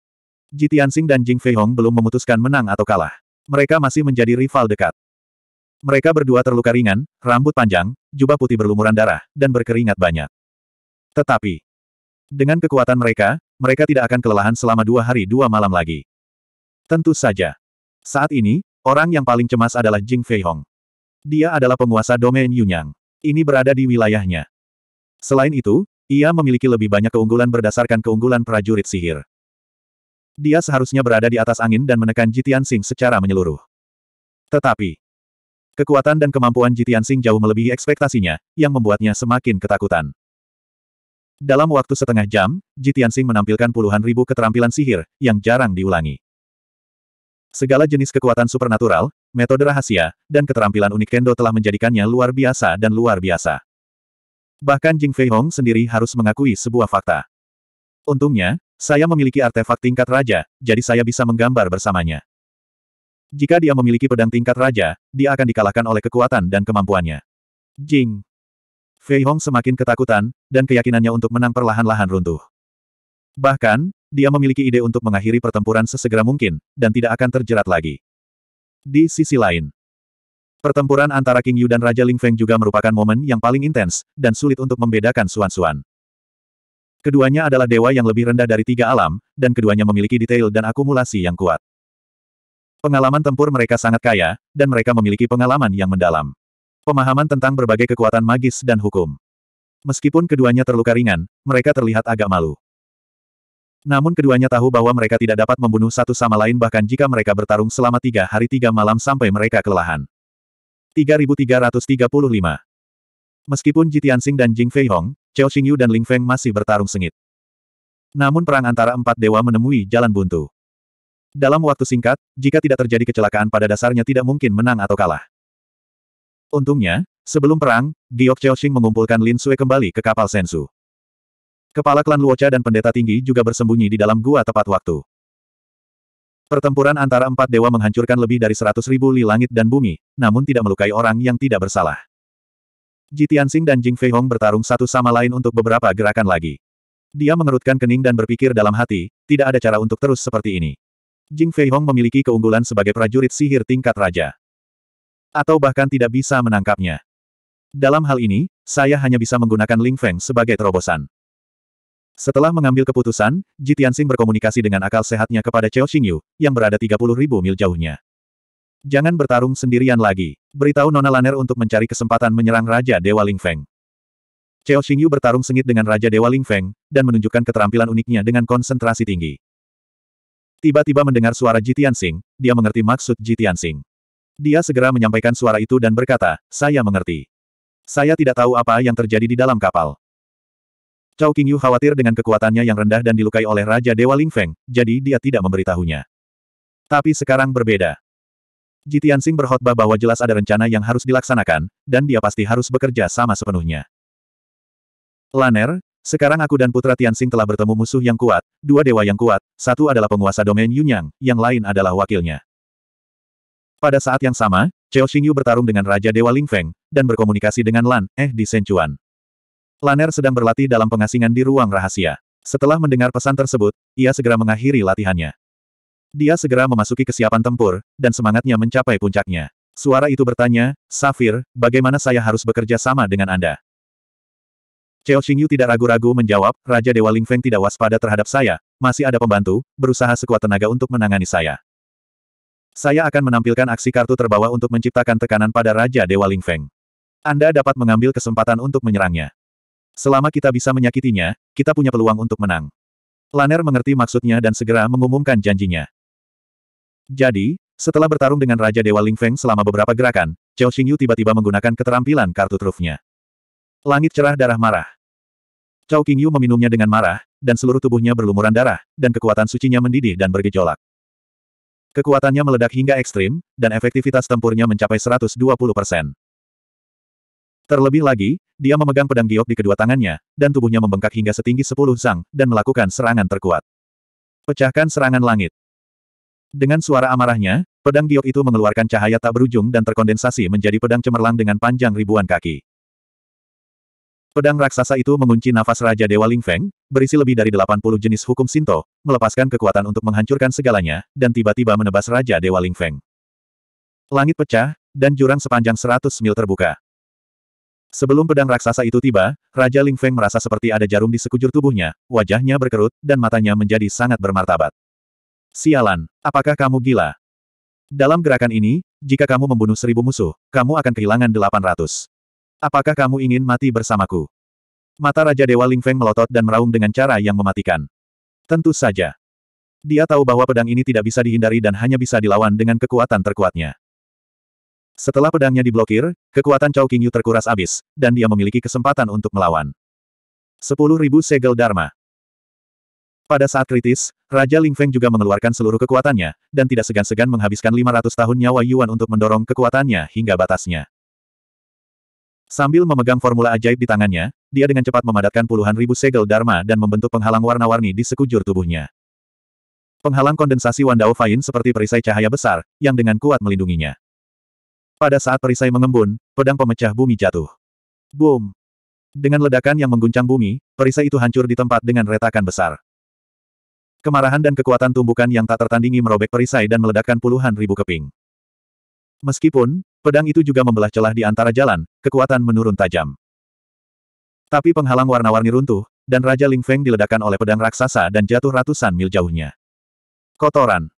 Ji Tianxing dan Jing Feihong belum memutuskan menang atau kalah. Mereka masih menjadi rival dekat. Mereka berdua terluka ringan, rambut panjang, jubah putih berlumuran darah, dan berkeringat banyak. Tetapi, dengan kekuatan mereka, mereka tidak akan kelelahan selama dua hari dua malam lagi. Tentu saja. Saat ini, orang yang paling cemas adalah Jing Feihong. Dia adalah penguasa domain Yunyang. Ini berada di wilayahnya. Selain itu, ia memiliki lebih banyak keunggulan berdasarkan keunggulan prajurit sihir. Dia seharusnya berada di atas angin dan menekan Jitian Sing secara menyeluruh. Tetapi, kekuatan dan kemampuan Jitian Sing jauh melebihi ekspektasinya, yang membuatnya semakin ketakutan. Dalam waktu setengah jam, Jitian Sing menampilkan puluhan ribu keterampilan sihir, yang jarang diulangi. Segala jenis kekuatan supernatural, metode rahasia, dan keterampilan unik Kendo telah menjadikannya luar biasa dan luar biasa. Bahkan Jing Fei Hong sendiri harus mengakui sebuah fakta. Untungnya, saya memiliki artefak tingkat raja, jadi saya bisa menggambar bersamanya. Jika dia memiliki pedang tingkat raja, dia akan dikalahkan oleh kekuatan dan kemampuannya. Jing. Fei Hong semakin ketakutan, dan keyakinannya untuk menang perlahan-lahan runtuh. Bahkan, dia memiliki ide untuk mengakhiri pertempuran sesegera mungkin, dan tidak akan terjerat lagi. Di sisi lain, Pertempuran antara King Yu dan Raja Ling Feng juga merupakan momen yang paling intens, dan sulit untuk membedakan suan-suan. Keduanya adalah dewa yang lebih rendah dari tiga alam, dan keduanya memiliki detail dan akumulasi yang kuat. Pengalaman tempur mereka sangat kaya, dan mereka memiliki pengalaman yang mendalam. Pemahaman tentang berbagai kekuatan magis dan hukum. Meskipun keduanya terluka ringan, mereka terlihat agak malu. Namun keduanya tahu bahwa mereka tidak dapat membunuh satu sama lain bahkan jika mereka bertarung selama tiga hari tiga malam sampai mereka kelelahan. 3335. Meskipun Tianxing dan Jing Feihong, Chao Xingyu dan Ling Feng masih bertarung sengit. Namun perang antara empat dewa menemui jalan buntu. Dalam waktu singkat, jika tidak terjadi kecelakaan pada dasarnya tidak mungkin menang atau kalah. Untungnya, sebelum perang, Giok Cao Xing mengumpulkan Lin Sui kembali ke kapal Sensu. Kepala klan Luocha dan pendeta tinggi juga bersembunyi di dalam gua tepat waktu. Pertempuran antara empat dewa menghancurkan lebih dari seratus ribu li langit dan bumi, namun tidak melukai orang yang tidak bersalah. Ji Tianxing dan Jing Fei Hong bertarung satu sama lain untuk beberapa gerakan lagi. Dia mengerutkan kening dan berpikir dalam hati, tidak ada cara untuk terus seperti ini. Jing Fei Hong memiliki keunggulan sebagai prajurit sihir tingkat raja. Atau bahkan tidak bisa menangkapnya. Dalam hal ini, saya hanya bisa menggunakan Ling Feng sebagai terobosan. Setelah mengambil keputusan, Ji Tianxing berkomunikasi dengan akal sehatnya kepada Cao Xingyu, yang berada 30 ribu mil jauhnya. Jangan bertarung sendirian lagi. Beritahu Nona Laner untuk mencari kesempatan menyerang Raja Dewa Lingfeng. Cao Xingyu bertarung sengit dengan Raja Dewa Lingfeng, dan menunjukkan keterampilan uniknya dengan konsentrasi tinggi. Tiba-tiba mendengar suara Ji Tianxing, dia mengerti maksud Ji Tianxing. Dia segera menyampaikan suara itu dan berkata, saya mengerti. Saya tidak tahu apa yang terjadi di dalam kapal. Cao Qingyu khawatir dengan kekuatannya yang rendah dan dilukai oleh Raja Dewa Ling Feng, jadi dia tidak memberitahunya. Tapi sekarang berbeda. Ji Tianxing berkhotbah bahwa jelas ada rencana yang harus dilaksanakan, dan dia pasti harus bekerja sama sepenuhnya. Laner, sekarang aku dan Putra Tianxing telah bertemu musuh yang kuat, dua dewa yang kuat, satu adalah penguasa domain Yunyang, yang lain adalah wakilnya. Pada saat yang sama, Cheo Xingyu bertarung dengan Raja Dewa Ling Feng, dan berkomunikasi dengan Lan, eh di Senchuan. Laner sedang berlatih dalam pengasingan di ruang rahasia. Setelah mendengar pesan tersebut, ia segera mengakhiri latihannya. Dia segera memasuki kesiapan tempur, dan semangatnya mencapai puncaknya. Suara itu bertanya, Safir, bagaimana saya harus bekerja sama dengan Anda? Cao Xingyu tidak ragu-ragu menjawab, Raja Dewa Ling Feng tidak waspada terhadap saya, masih ada pembantu, berusaha sekuat tenaga untuk menangani saya. Saya akan menampilkan aksi kartu terbawa untuk menciptakan tekanan pada Raja Dewa Ling Feng. Anda dapat mengambil kesempatan untuk menyerangnya. Selama kita bisa menyakitinya, kita punya peluang untuk menang. Laner mengerti maksudnya dan segera mengumumkan janjinya. Jadi, setelah bertarung dengan Raja Dewa Ling Feng selama beberapa gerakan, Chao Xingyu tiba-tiba menggunakan keterampilan kartu trufnya. Langit cerah darah marah. Chao Qingyu meminumnya dengan marah, dan seluruh tubuhnya berlumuran darah, dan kekuatan sucinya mendidih dan bergejolak. Kekuatannya meledak hingga ekstrim, dan efektivitas tempurnya mencapai 120 persen. Terlebih lagi, dia memegang pedang giok di kedua tangannya, dan tubuhnya membengkak hingga setinggi sepuluh sang, dan melakukan serangan terkuat. Pecahkan serangan langit. Dengan suara amarahnya, pedang giok itu mengeluarkan cahaya tak berujung dan terkondensasi menjadi pedang cemerlang dengan panjang ribuan kaki. Pedang raksasa itu mengunci nafas Raja Dewa Ling Feng, berisi lebih dari 80 jenis hukum Sinto, melepaskan kekuatan untuk menghancurkan segalanya, dan tiba-tiba menebas Raja Dewa Ling Feng. Langit pecah, dan jurang sepanjang 100 mil terbuka. Sebelum pedang raksasa itu tiba, Raja Ling Feng merasa seperti ada jarum di sekujur tubuhnya, wajahnya berkerut, dan matanya menjadi sangat bermartabat. Sialan, apakah kamu gila? Dalam gerakan ini, jika kamu membunuh seribu musuh, kamu akan kehilangan delapan ratus. Apakah kamu ingin mati bersamaku? Mata Raja Dewa Ling Feng melotot dan meraung dengan cara yang mematikan. Tentu saja. Dia tahu bahwa pedang ini tidak bisa dihindari dan hanya bisa dilawan dengan kekuatan terkuatnya. Setelah pedangnya diblokir, kekuatan Chao Qingyu terkuras abis, dan dia memiliki kesempatan untuk melawan. 10.000 segel Dharma. Pada saat kritis, Raja Ling Feng juga mengeluarkan seluruh kekuatannya, dan tidak segan-segan menghabiskan 500 tahun nyawa Yuan untuk mendorong kekuatannya hingga batasnya. Sambil memegang formula ajaib di tangannya, dia dengan cepat memadatkan puluhan ribu segel Dharma dan membentuk penghalang warna-warni di sekujur tubuhnya. Penghalang kondensasi Wandao Fain seperti perisai cahaya besar, yang dengan kuat melindunginya. Pada saat perisai mengembun, pedang pemecah bumi jatuh. Boom! Dengan ledakan yang mengguncang bumi, perisai itu hancur di tempat dengan retakan besar. Kemarahan dan kekuatan tumbukan yang tak tertandingi merobek perisai dan meledakkan puluhan ribu keping. Meskipun, pedang itu juga membelah celah di antara jalan, kekuatan menurun tajam. Tapi penghalang warna-warni runtuh, dan Raja Ling Feng diledakkan oleh pedang raksasa dan jatuh ratusan mil jauhnya. Kotoran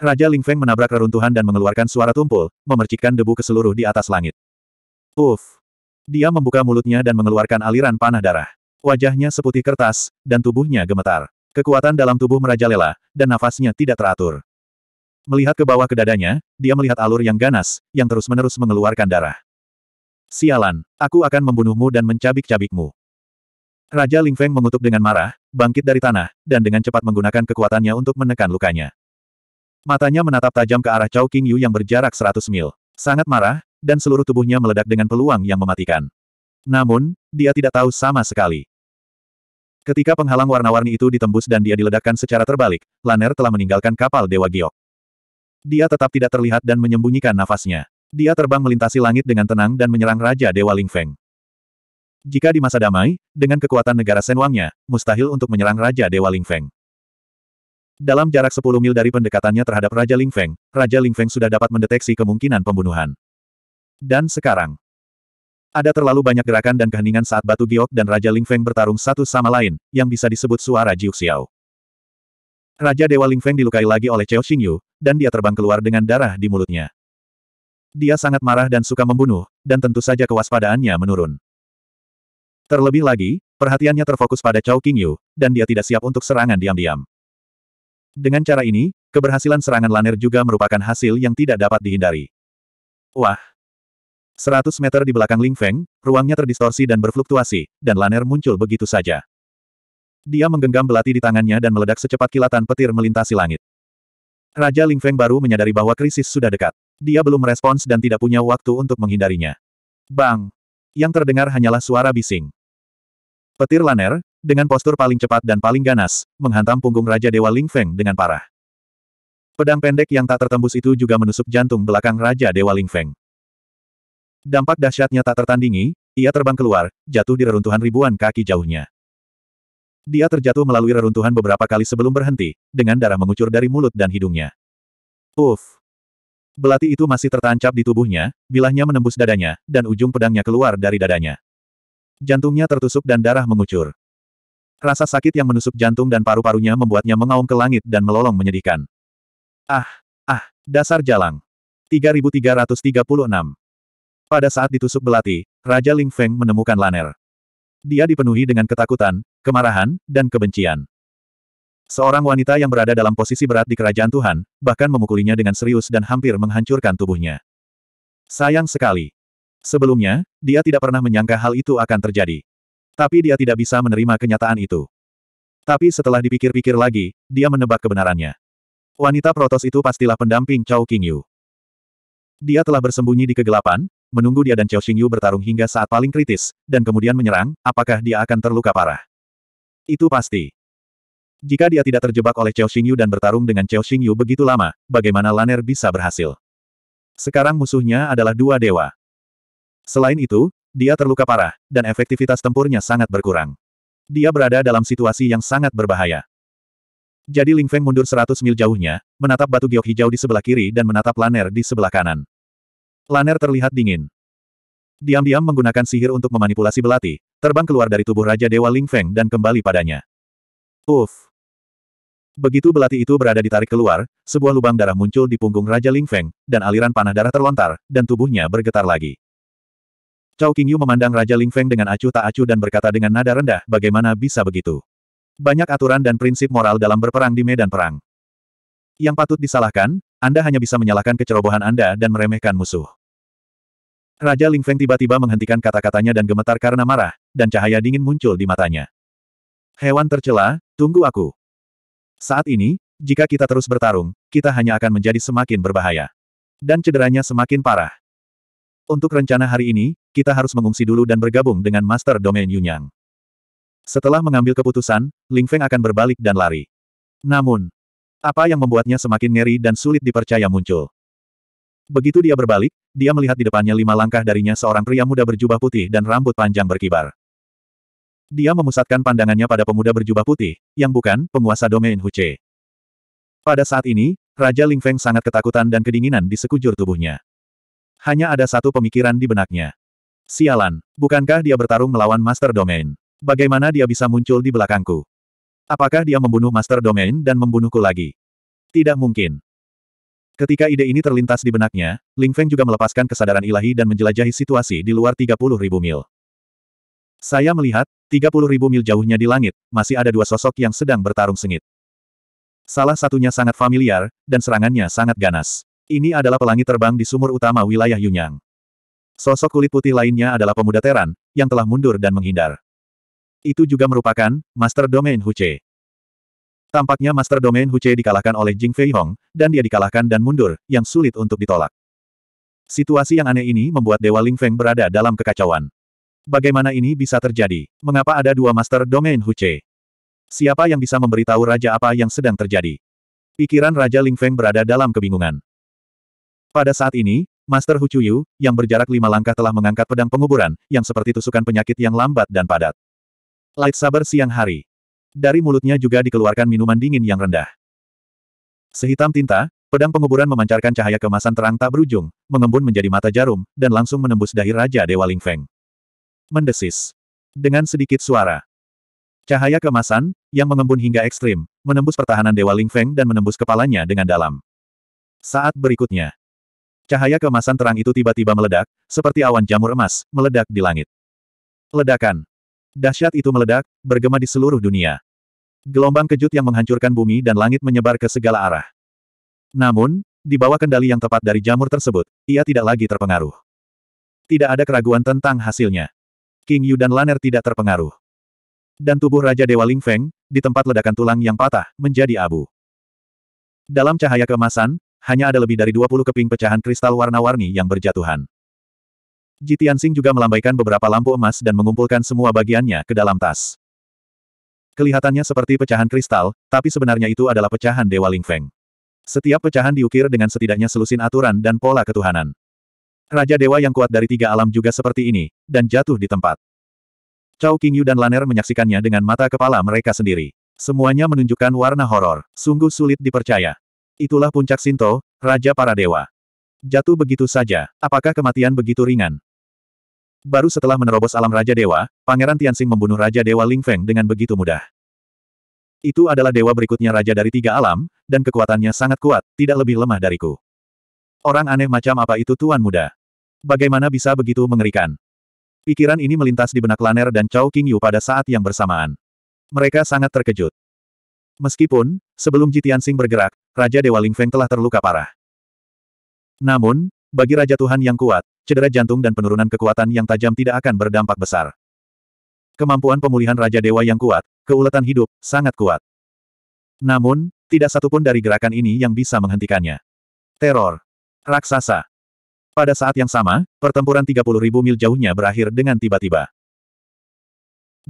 Raja Ling Feng menabrak reruntuhan dan mengeluarkan suara tumpul, memercikkan debu ke seluruh di atas langit. Uf. Dia membuka mulutnya dan mengeluarkan aliran panah darah. Wajahnya seputih kertas, dan tubuhnya gemetar. Kekuatan dalam tubuh merajalela, dan nafasnya tidak teratur. Melihat ke bawah ke dadanya, dia melihat alur yang ganas, yang terus-menerus mengeluarkan darah. Sialan, aku akan membunuhmu dan mencabik-cabikmu. Raja Ling Feng mengutuk dengan marah, bangkit dari tanah, dan dengan cepat menggunakan kekuatannya untuk menekan lukanya. Matanya menatap tajam ke arah Chao King Yu yang berjarak 100 mil. Sangat marah, dan seluruh tubuhnya meledak dengan peluang yang mematikan. Namun, dia tidak tahu sama sekali. Ketika penghalang warna-warni itu ditembus dan dia diledakkan secara terbalik, Laner telah meninggalkan kapal Dewa Giok. Dia tetap tidak terlihat dan menyembunyikan nafasnya. Dia terbang melintasi langit dengan tenang dan menyerang Raja Dewa Ling Feng. Jika di masa damai, dengan kekuatan negara Senwangnya, mustahil untuk menyerang Raja Dewa Ling Feng. Dalam jarak 10 mil dari pendekatannya terhadap Raja Ling Feng, Raja Ling Feng sudah dapat mendeteksi kemungkinan pembunuhan. Dan sekarang, ada terlalu banyak gerakan dan keheningan saat Batu Giok dan Raja Ling Feng bertarung satu sama lain, yang bisa disebut suara Jiu Xiao. Raja Dewa Ling Feng dilukai lagi oleh Cao Xingyu, dan dia terbang keluar dengan darah di mulutnya. Dia sangat marah dan suka membunuh, dan tentu saja kewaspadaannya menurun. Terlebih lagi, perhatiannya terfokus pada Cao Qingyu, dan dia tidak siap untuk serangan diam-diam. Dengan cara ini, keberhasilan serangan Laner juga merupakan hasil yang tidak dapat dihindari. Wah! 100 meter di belakang Ling Feng, ruangnya terdistorsi dan berfluktuasi, dan Laner muncul begitu saja. Dia menggenggam belati di tangannya dan meledak secepat kilatan petir melintasi langit. Raja Ling Feng baru menyadari bahwa krisis sudah dekat. Dia belum merespons dan tidak punya waktu untuk menghindarinya. Bang! Yang terdengar hanyalah suara bising. Petir Laner, dengan postur paling cepat dan paling ganas, menghantam punggung Raja Dewa Ling Feng dengan parah. Pedang pendek yang tak tertembus itu juga menusuk jantung belakang Raja Dewa Ling Feng. Dampak dahsyatnya tak tertandingi, ia terbang keluar, jatuh di reruntuhan ribuan kaki jauhnya. Dia terjatuh melalui reruntuhan beberapa kali sebelum berhenti, dengan darah mengucur dari mulut dan hidungnya. Uff! Belati itu masih tertancap di tubuhnya, bilahnya menembus dadanya, dan ujung pedangnya keluar dari dadanya. Jantungnya tertusuk dan darah mengucur. Rasa sakit yang menusuk jantung dan paru-parunya membuatnya mengaum ke langit dan melolong menyedihkan. Ah, ah, dasar jalang. 3336. Pada saat ditusuk belati, Raja Ling Feng menemukan Laner. Dia dipenuhi dengan ketakutan, kemarahan, dan kebencian. Seorang wanita yang berada dalam posisi berat di kerajaan Tuhan, bahkan memukulinya dengan serius dan hampir menghancurkan tubuhnya. Sayang sekali. Sebelumnya, dia tidak pernah menyangka hal itu akan terjadi. Tapi dia tidak bisa menerima kenyataan itu. Tapi setelah dipikir-pikir lagi, dia menebak kebenarannya. Wanita protos itu pastilah pendamping Chao Qingyu. Dia telah bersembunyi di kegelapan, menunggu dia dan Chao Yu bertarung hingga saat paling kritis, dan kemudian menyerang, apakah dia akan terluka parah? Itu pasti. Jika dia tidak terjebak oleh Chao Xingyu dan bertarung dengan Chao Xingyu begitu lama, bagaimana Laner bisa berhasil? Sekarang musuhnya adalah dua dewa. Selain itu, dia terluka parah, dan efektivitas tempurnya sangat berkurang. Dia berada dalam situasi yang sangat berbahaya. Jadi Ling Feng mundur 100 mil jauhnya, menatap batu giok hijau di sebelah kiri dan menatap Laner di sebelah kanan. Laner terlihat dingin. Diam-diam menggunakan sihir untuk memanipulasi belati, terbang keluar dari tubuh Raja Dewa Ling Feng dan kembali padanya. Uff! Begitu belati itu berada ditarik keluar, sebuah lubang darah muncul di punggung Raja Ling Feng dan aliran panah darah terlontar, dan tubuhnya bergetar lagi. Cao Qingyu memandang Raja Ling Feng dengan acuh tak acuh dan berkata dengan nada rendah, bagaimana bisa begitu? Banyak aturan dan prinsip moral dalam berperang di medan perang. Yang patut disalahkan, Anda hanya bisa menyalahkan kecerobohan Anda dan meremehkan musuh. Raja Ling Feng tiba-tiba menghentikan kata-katanya dan gemetar karena marah, dan cahaya dingin muncul di matanya. Hewan tercela, tunggu aku. Saat ini, jika kita terus bertarung, kita hanya akan menjadi semakin berbahaya. Dan cederanya semakin parah. Untuk rencana hari ini, kita harus mengungsi dulu dan bergabung dengan Master Domain Yunyang. Setelah mengambil keputusan, Ling Feng akan berbalik dan lari. Namun, apa yang membuatnya semakin ngeri dan sulit dipercaya muncul. Begitu dia berbalik, dia melihat di depannya lima langkah darinya seorang pria muda berjubah putih dan rambut panjang berkibar. Dia memusatkan pandangannya pada pemuda berjubah putih, yang bukan penguasa domain Huce. Pada saat ini, Raja Ling Feng sangat ketakutan dan kedinginan di sekujur tubuhnya. Hanya ada satu pemikiran di benaknya. Sialan, bukankah dia bertarung melawan Master Domain? Bagaimana dia bisa muncul di belakangku? Apakah dia membunuh Master Domain dan membunuhku lagi? Tidak mungkin. Ketika ide ini terlintas di benaknya, Ling Feng juga melepaskan kesadaran ilahi dan menjelajahi situasi di luar 30.000 mil. Saya melihat, 30.000 mil jauhnya di langit, masih ada dua sosok yang sedang bertarung sengit. Salah satunya sangat familiar, dan serangannya sangat ganas. Ini adalah pelangi terbang di sumur utama wilayah Yunyang. Sosok kulit putih lainnya adalah pemuda Teran, yang telah mundur dan menghindar. Itu juga merupakan Master Domain Huche. Tampaknya Master Domain Huche dikalahkan oleh Jing Fei Hong, dan dia dikalahkan dan mundur, yang sulit untuk ditolak. Situasi yang aneh ini membuat Dewa Ling Feng berada dalam kekacauan. Bagaimana ini bisa terjadi? Mengapa ada dua Master Domain Huche? Siapa yang bisa memberitahu Raja apa yang sedang terjadi? Pikiran Raja Ling Feng berada dalam kebingungan. Pada saat ini, Master Hu Chuyu, yang berjarak lima langkah telah mengangkat pedang penguburan, yang seperti tusukan penyakit yang lambat dan padat. Light saber siang hari. Dari mulutnya juga dikeluarkan minuman dingin yang rendah. Sehitam tinta, pedang penguburan memancarkan cahaya kemasan terang tak berujung, mengembun menjadi mata jarum, dan langsung menembus dahi Raja Dewa Ling Feng. Mendesis. Dengan sedikit suara. Cahaya kemasan, yang mengembun hingga ekstrim, menembus pertahanan Dewa Ling Feng dan menembus kepalanya dengan dalam. Saat berikutnya. Cahaya kemasan terang itu tiba-tiba meledak, seperti awan jamur emas, meledak di langit. Ledakan. Dahsyat itu meledak, bergema di seluruh dunia. Gelombang kejut yang menghancurkan bumi dan langit menyebar ke segala arah. Namun, di bawah kendali yang tepat dari jamur tersebut, ia tidak lagi terpengaruh. Tidak ada keraguan tentang hasilnya. King Yu dan Laner tidak terpengaruh. Dan tubuh Raja Dewa Ling Feng, di tempat ledakan tulang yang patah, menjadi abu. Dalam cahaya kemasan hanya ada lebih dari 20 keping pecahan kristal warna-warni yang berjatuhan. Ji Tianxing juga melambaikan beberapa lampu emas dan mengumpulkan semua bagiannya ke dalam tas. Kelihatannya seperti pecahan kristal, tapi sebenarnya itu adalah pecahan Dewa Lingfeng. Setiap pecahan diukir dengan setidaknya selusin aturan dan pola ketuhanan. Raja Dewa yang kuat dari tiga alam juga seperti ini, dan jatuh di tempat. Cao Qingyu dan Laner menyaksikannya dengan mata kepala mereka sendiri. Semuanya menunjukkan warna horor, sungguh sulit dipercaya. Itulah puncak Sinto, Raja para Dewa. Jatuh begitu saja, apakah kematian begitu ringan? Baru setelah menerobos alam Raja Dewa, Pangeran Tianxing membunuh Raja Dewa Ling Feng dengan begitu mudah. Itu adalah dewa berikutnya raja dari tiga alam, dan kekuatannya sangat kuat, tidak lebih lemah dariku. Orang aneh macam apa itu tuan muda? Bagaimana bisa begitu mengerikan? Pikiran ini melintas di benak Laner dan Chao Qingyu pada saat yang bersamaan. Mereka sangat terkejut. Meskipun, sebelum Jitian Sing bergerak, Raja Dewa Ling Feng telah terluka parah. Namun, bagi Raja Tuhan yang kuat, cedera jantung dan penurunan kekuatan yang tajam tidak akan berdampak besar. Kemampuan pemulihan Raja Dewa yang kuat, keuletan hidup, sangat kuat. Namun, tidak satupun dari gerakan ini yang bisa menghentikannya. Teror. Raksasa. Pada saat yang sama, pertempuran 30.000 mil jauhnya berakhir dengan tiba-tiba.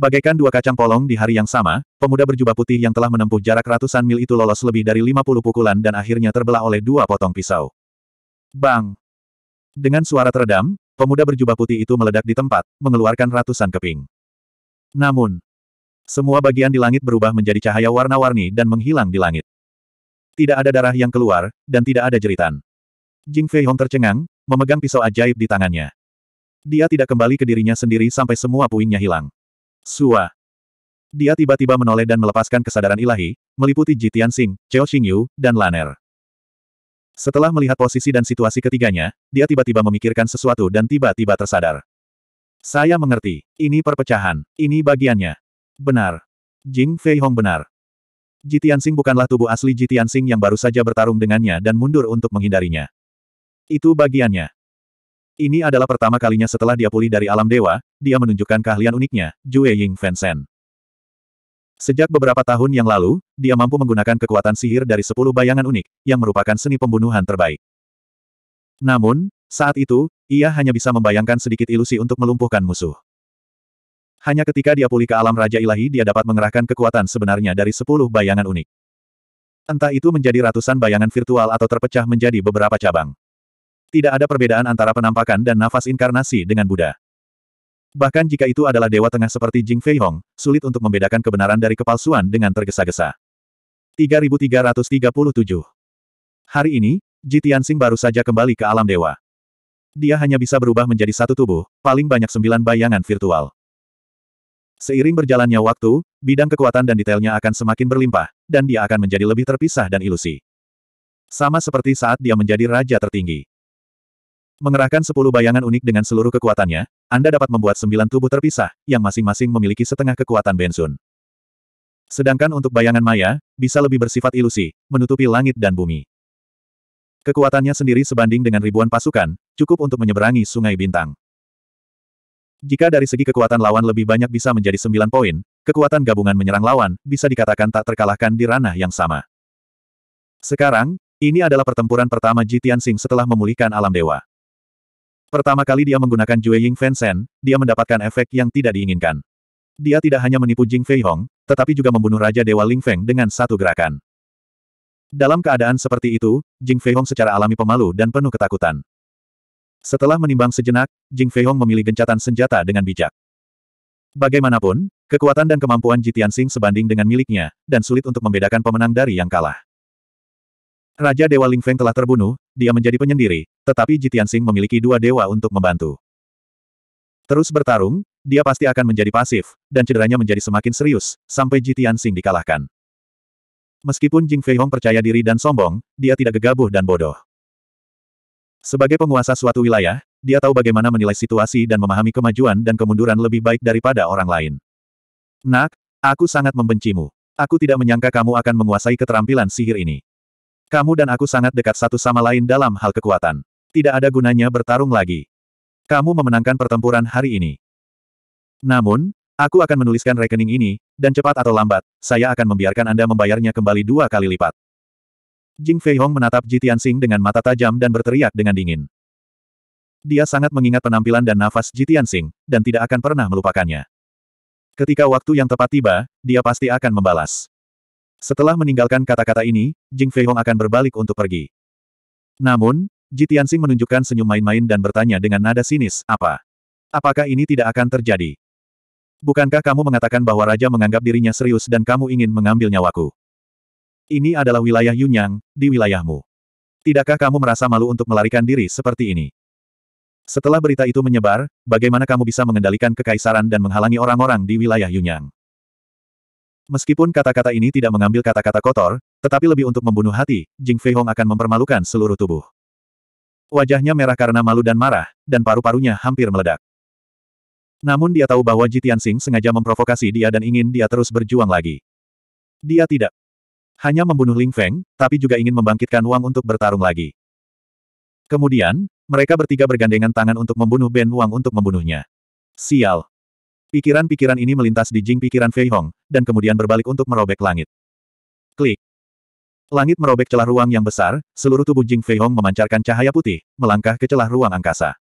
Bagaikan dua kacang polong di hari yang sama, pemuda berjubah putih yang telah menempuh jarak ratusan mil itu lolos lebih dari 50 pukulan dan akhirnya terbelah oleh dua potong pisau. Bang! Dengan suara teredam, pemuda berjubah putih itu meledak di tempat, mengeluarkan ratusan keping. Namun, semua bagian di langit berubah menjadi cahaya warna-warni dan menghilang di langit. Tidak ada darah yang keluar, dan tidak ada jeritan. Jing Fei Hong tercengang, memegang pisau ajaib di tangannya. Dia tidak kembali ke dirinya sendiri sampai semua puingnya hilang. Sua. Dia tiba-tiba menoleh dan melepaskan kesadaran ilahi, meliputi Ji Tianxing, Cheo Xingyu, dan Laner. Setelah melihat posisi dan situasi ketiganya, dia tiba-tiba memikirkan sesuatu dan tiba-tiba tersadar. Saya mengerti, ini perpecahan, ini bagiannya. Benar. Jing Fei Hong benar. Ji Tianxing bukanlah tubuh asli Ji Tianxing yang baru saja bertarung dengannya dan mundur untuk menghindarinya. Itu bagiannya. Ini adalah pertama kalinya setelah dia pulih dari alam dewa, dia menunjukkan keahlian uniknya, Jue Ying Fensen. Sejak beberapa tahun yang lalu, dia mampu menggunakan kekuatan sihir dari sepuluh bayangan unik, yang merupakan seni pembunuhan terbaik. Namun, saat itu, ia hanya bisa membayangkan sedikit ilusi untuk melumpuhkan musuh. Hanya ketika dia pulih ke alam Raja Ilahi dia dapat mengerahkan kekuatan sebenarnya dari sepuluh bayangan unik. Entah itu menjadi ratusan bayangan virtual atau terpecah menjadi beberapa cabang. Tidak ada perbedaan antara penampakan dan nafas inkarnasi dengan Buddha. Bahkan jika itu adalah dewa tengah seperti Jing Fei Hong, sulit untuk membedakan kebenaran dari kepalsuan dengan tergesa-gesa. 3337 Hari ini, Ji Tianxing baru saja kembali ke alam dewa. Dia hanya bisa berubah menjadi satu tubuh, paling banyak sembilan bayangan virtual. Seiring berjalannya waktu, bidang kekuatan dan detailnya akan semakin berlimpah, dan dia akan menjadi lebih terpisah dan ilusi. Sama seperti saat dia menjadi raja tertinggi. Mengerahkan sepuluh bayangan unik dengan seluruh kekuatannya, Anda dapat membuat sembilan tubuh terpisah, yang masing-masing memiliki setengah kekuatan Bensun. Sedangkan untuk bayangan maya, bisa lebih bersifat ilusi, menutupi langit dan bumi. Kekuatannya sendiri sebanding dengan ribuan pasukan, cukup untuk menyeberangi sungai bintang. Jika dari segi kekuatan lawan lebih banyak bisa menjadi sembilan poin, kekuatan gabungan menyerang lawan, bisa dikatakan tak terkalahkan di ranah yang sama. Sekarang, ini adalah pertempuran pertama Jitian Sing setelah memulihkan alam dewa. Pertama kali dia menggunakan Jue Ying Fansen, dia mendapatkan efek yang tidak diinginkan. Dia tidak hanya menipu Jing Fei Hong, tetapi juga membunuh Raja Dewa Ling Feng dengan satu gerakan. Dalam keadaan seperti itu, Jing Fei Hong secara alami pemalu dan penuh ketakutan. Setelah menimbang sejenak, Jing Fei Hong memilih gencatan senjata dengan bijak. Bagaimanapun, kekuatan dan kemampuan Jitian Sing sebanding dengan miliknya, dan sulit untuk membedakan pemenang dari yang kalah. Raja Dewa Ling Feng telah terbunuh, dia menjadi penyendiri, tetapi Jitian Sing memiliki dua dewa untuk membantu. Terus bertarung, dia pasti akan menjadi pasif, dan cederanya menjadi semakin serius, sampai Jitian Sing dikalahkan. Meskipun Jing Fei Hong percaya diri dan sombong, dia tidak gegabah dan bodoh. Sebagai penguasa suatu wilayah, dia tahu bagaimana menilai situasi dan memahami kemajuan dan kemunduran lebih baik daripada orang lain. Nak, aku sangat membencimu. Aku tidak menyangka kamu akan menguasai keterampilan sihir ini. Kamu dan aku sangat dekat satu sama lain dalam hal kekuatan. Tidak ada gunanya bertarung lagi. Kamu memenangkan pertempuran hari ini. Namun, aku akan menuliskan rekening ini, dan cepat atau lambat, saya akan membiarkan Anda membayarnya kembali dua kali lipat. Jing Fei Hong menatap Ji Tianxing dengan mata tajam dan berteriak dengan dingin. Dia sangat mengingat penampilan dan nafas Ji Tianxing, dan tidak akan pernah melupakannya. Ketika waktu yang tepat tiba, dia pasti akan membalas. Setelah meninggalkan kata-kata ini, Jing Fei Hong akan berbalik untuk pergi. Namun, Ji Tianxing menunjukkan senyum main-main dan bertanya dengan nada sinis, apa? Apakah ini tidak akan terjadi? Bukankah kamu mengatakan bahwa Raja menganggap dirinya serius dan kamu ingin mengambil nyawaku? Ini adalah wilayah Yunyang, di wilayahmu. Tidakkah kamu merasa malu untuk melarikan diri seperti ini? Setelah berita itu menyebar, bagaimana kamu bisa mengendalikan kekaisaran dan menghalangi orang-orang di wilayah Yunyang? Meskipun kata-kata ini tidak mengambil kata-kata kotor, tetapi lebih untuk membunuh hati, Jing Fei Hong akan mempermalukan seluruh tubuh. Wajahnya merah karena malu dan marah, dan paru-parunya hampir meledak. Namun dia tahu bahwa Jitian Sing sengaja memprovokasi dia dan ingin dia terus berjuang lagi. Dia tidak hanya membunuh Ling Feng, tapi juga ingin membangkitkan Wang untuk bertarung lagi. Kemudian, mereka bertiga bergandengan tangan untuk membunuh Ben Wang untuk membunuhnya. Sial, Pikiran-pikiran ini melintas di jing pikiran Fei Hong, dan kemudian berbalik untuk merobek langit. Klik. Langit merobek celah ruang yang besar, seluruh tubuh Jing Fei Hong memancarkan cahaya putih, melangkah ke celah ruang angkasa.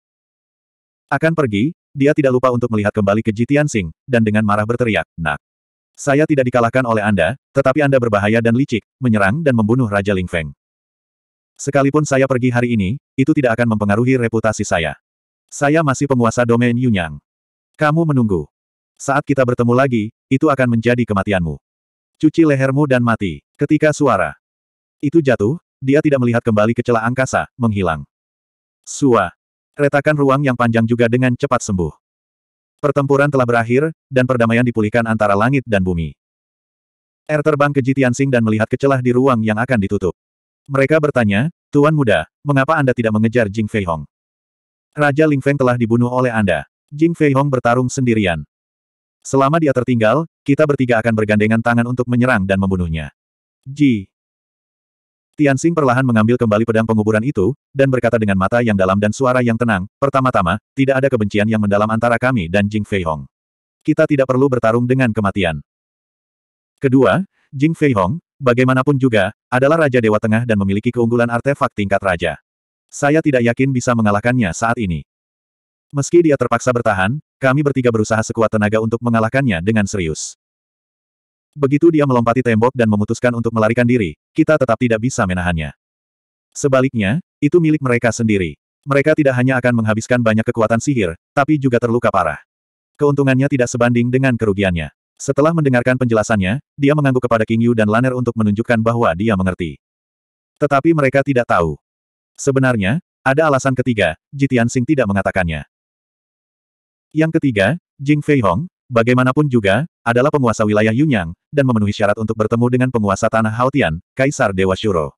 Akan pergi, dia tidak lupa untuk melihat kembali ke Jitian Sing, dan dengan marah berteriak, nak. Saya tidak dikalahkan oleh Anda, tetapi Anda berbahaya dan licik, menyerang dan membunuh Raja Ling Feng. Sekalipun saya pergi hari ini, itu tidak akan mempengaruhi reputasi saya. Saya masih penguasa domain Yunyang. Kamu menunggu. Saat kita bertemu lagi, itu akan menjadi kematianmu. Cuci lehermu dan mati. Ketika suara itu jatuh, dia tidak melihat kembali ke celah angkasa, menghilang. Sua. Retakan ruang yang panjang juga dengan cepat sembuh. Pertempuran telah berakhir, dan perdamaian dipulihkan antara langit dan bumi. Er terbang ke Jitiansing dan melihat ke celah di ruang yang akan ditutup. Mereka bertanya, Tuan Muda, mengapa Anda tidak mengejar Jing Fei Hong? Raja Ling Feng telah dibunuh oleh Anda. Jing Fei Hong bertarung sendirian. Selama dia tertinggal, kita bertiga akan bergandengan tangan untuk menyerang dan membunuhnya. Ji. Tianxing perlahan mengambil kembali pedang penguburan itu, dan berkata dengan mata yang dalam dan suara yang tenang, pertama-tama, tidak ada kebencian yang mendalam antara kami dan Jing Fei Hong. Kita tidak perlu bertarung dengan kematian. Kedua, Jing Fei Hong, bagaimanapun juga, adalah Raja Dewa Tengah dan memiliki keunggulan artefak tingkat Raja. Saya tidak yakin bisa mengalahkannya saat ini. Meski dia terpaksa bertahan, kami bertiga berusaha sekuat tenaga untuk mengalahkannya dengan serius. Begitu dia melompati tembok dan memutuskan untuk melarikan diri, kita tetap tidak bisa menahannya. Sebaliknya, itu milik mereka sendiri. Mereka tidak hanya akan menghabiskan banyak kekuatan sihir, tapi juga terluka parah. Keuntungannya tidak sebanding dengan kerugiannya. Setelah mendengarkan penjelasannya, dia mengangguk kepada King Yu dan Laner untuk menunjukkan bahwa dia mengerti. Tetapi mereka tidak tahu. Sebenarnya, ada alasan ketiga, Jitian Sing tidak mengatakannya. Yang ketiga, Jing Fei Hong, bagaimanapun juga, adalah penguasa wilayah Yunyang, dan memenuhi syarat untuk bertemu dengan penguasa tanah Haotian, Kaisar Dewa Shuro.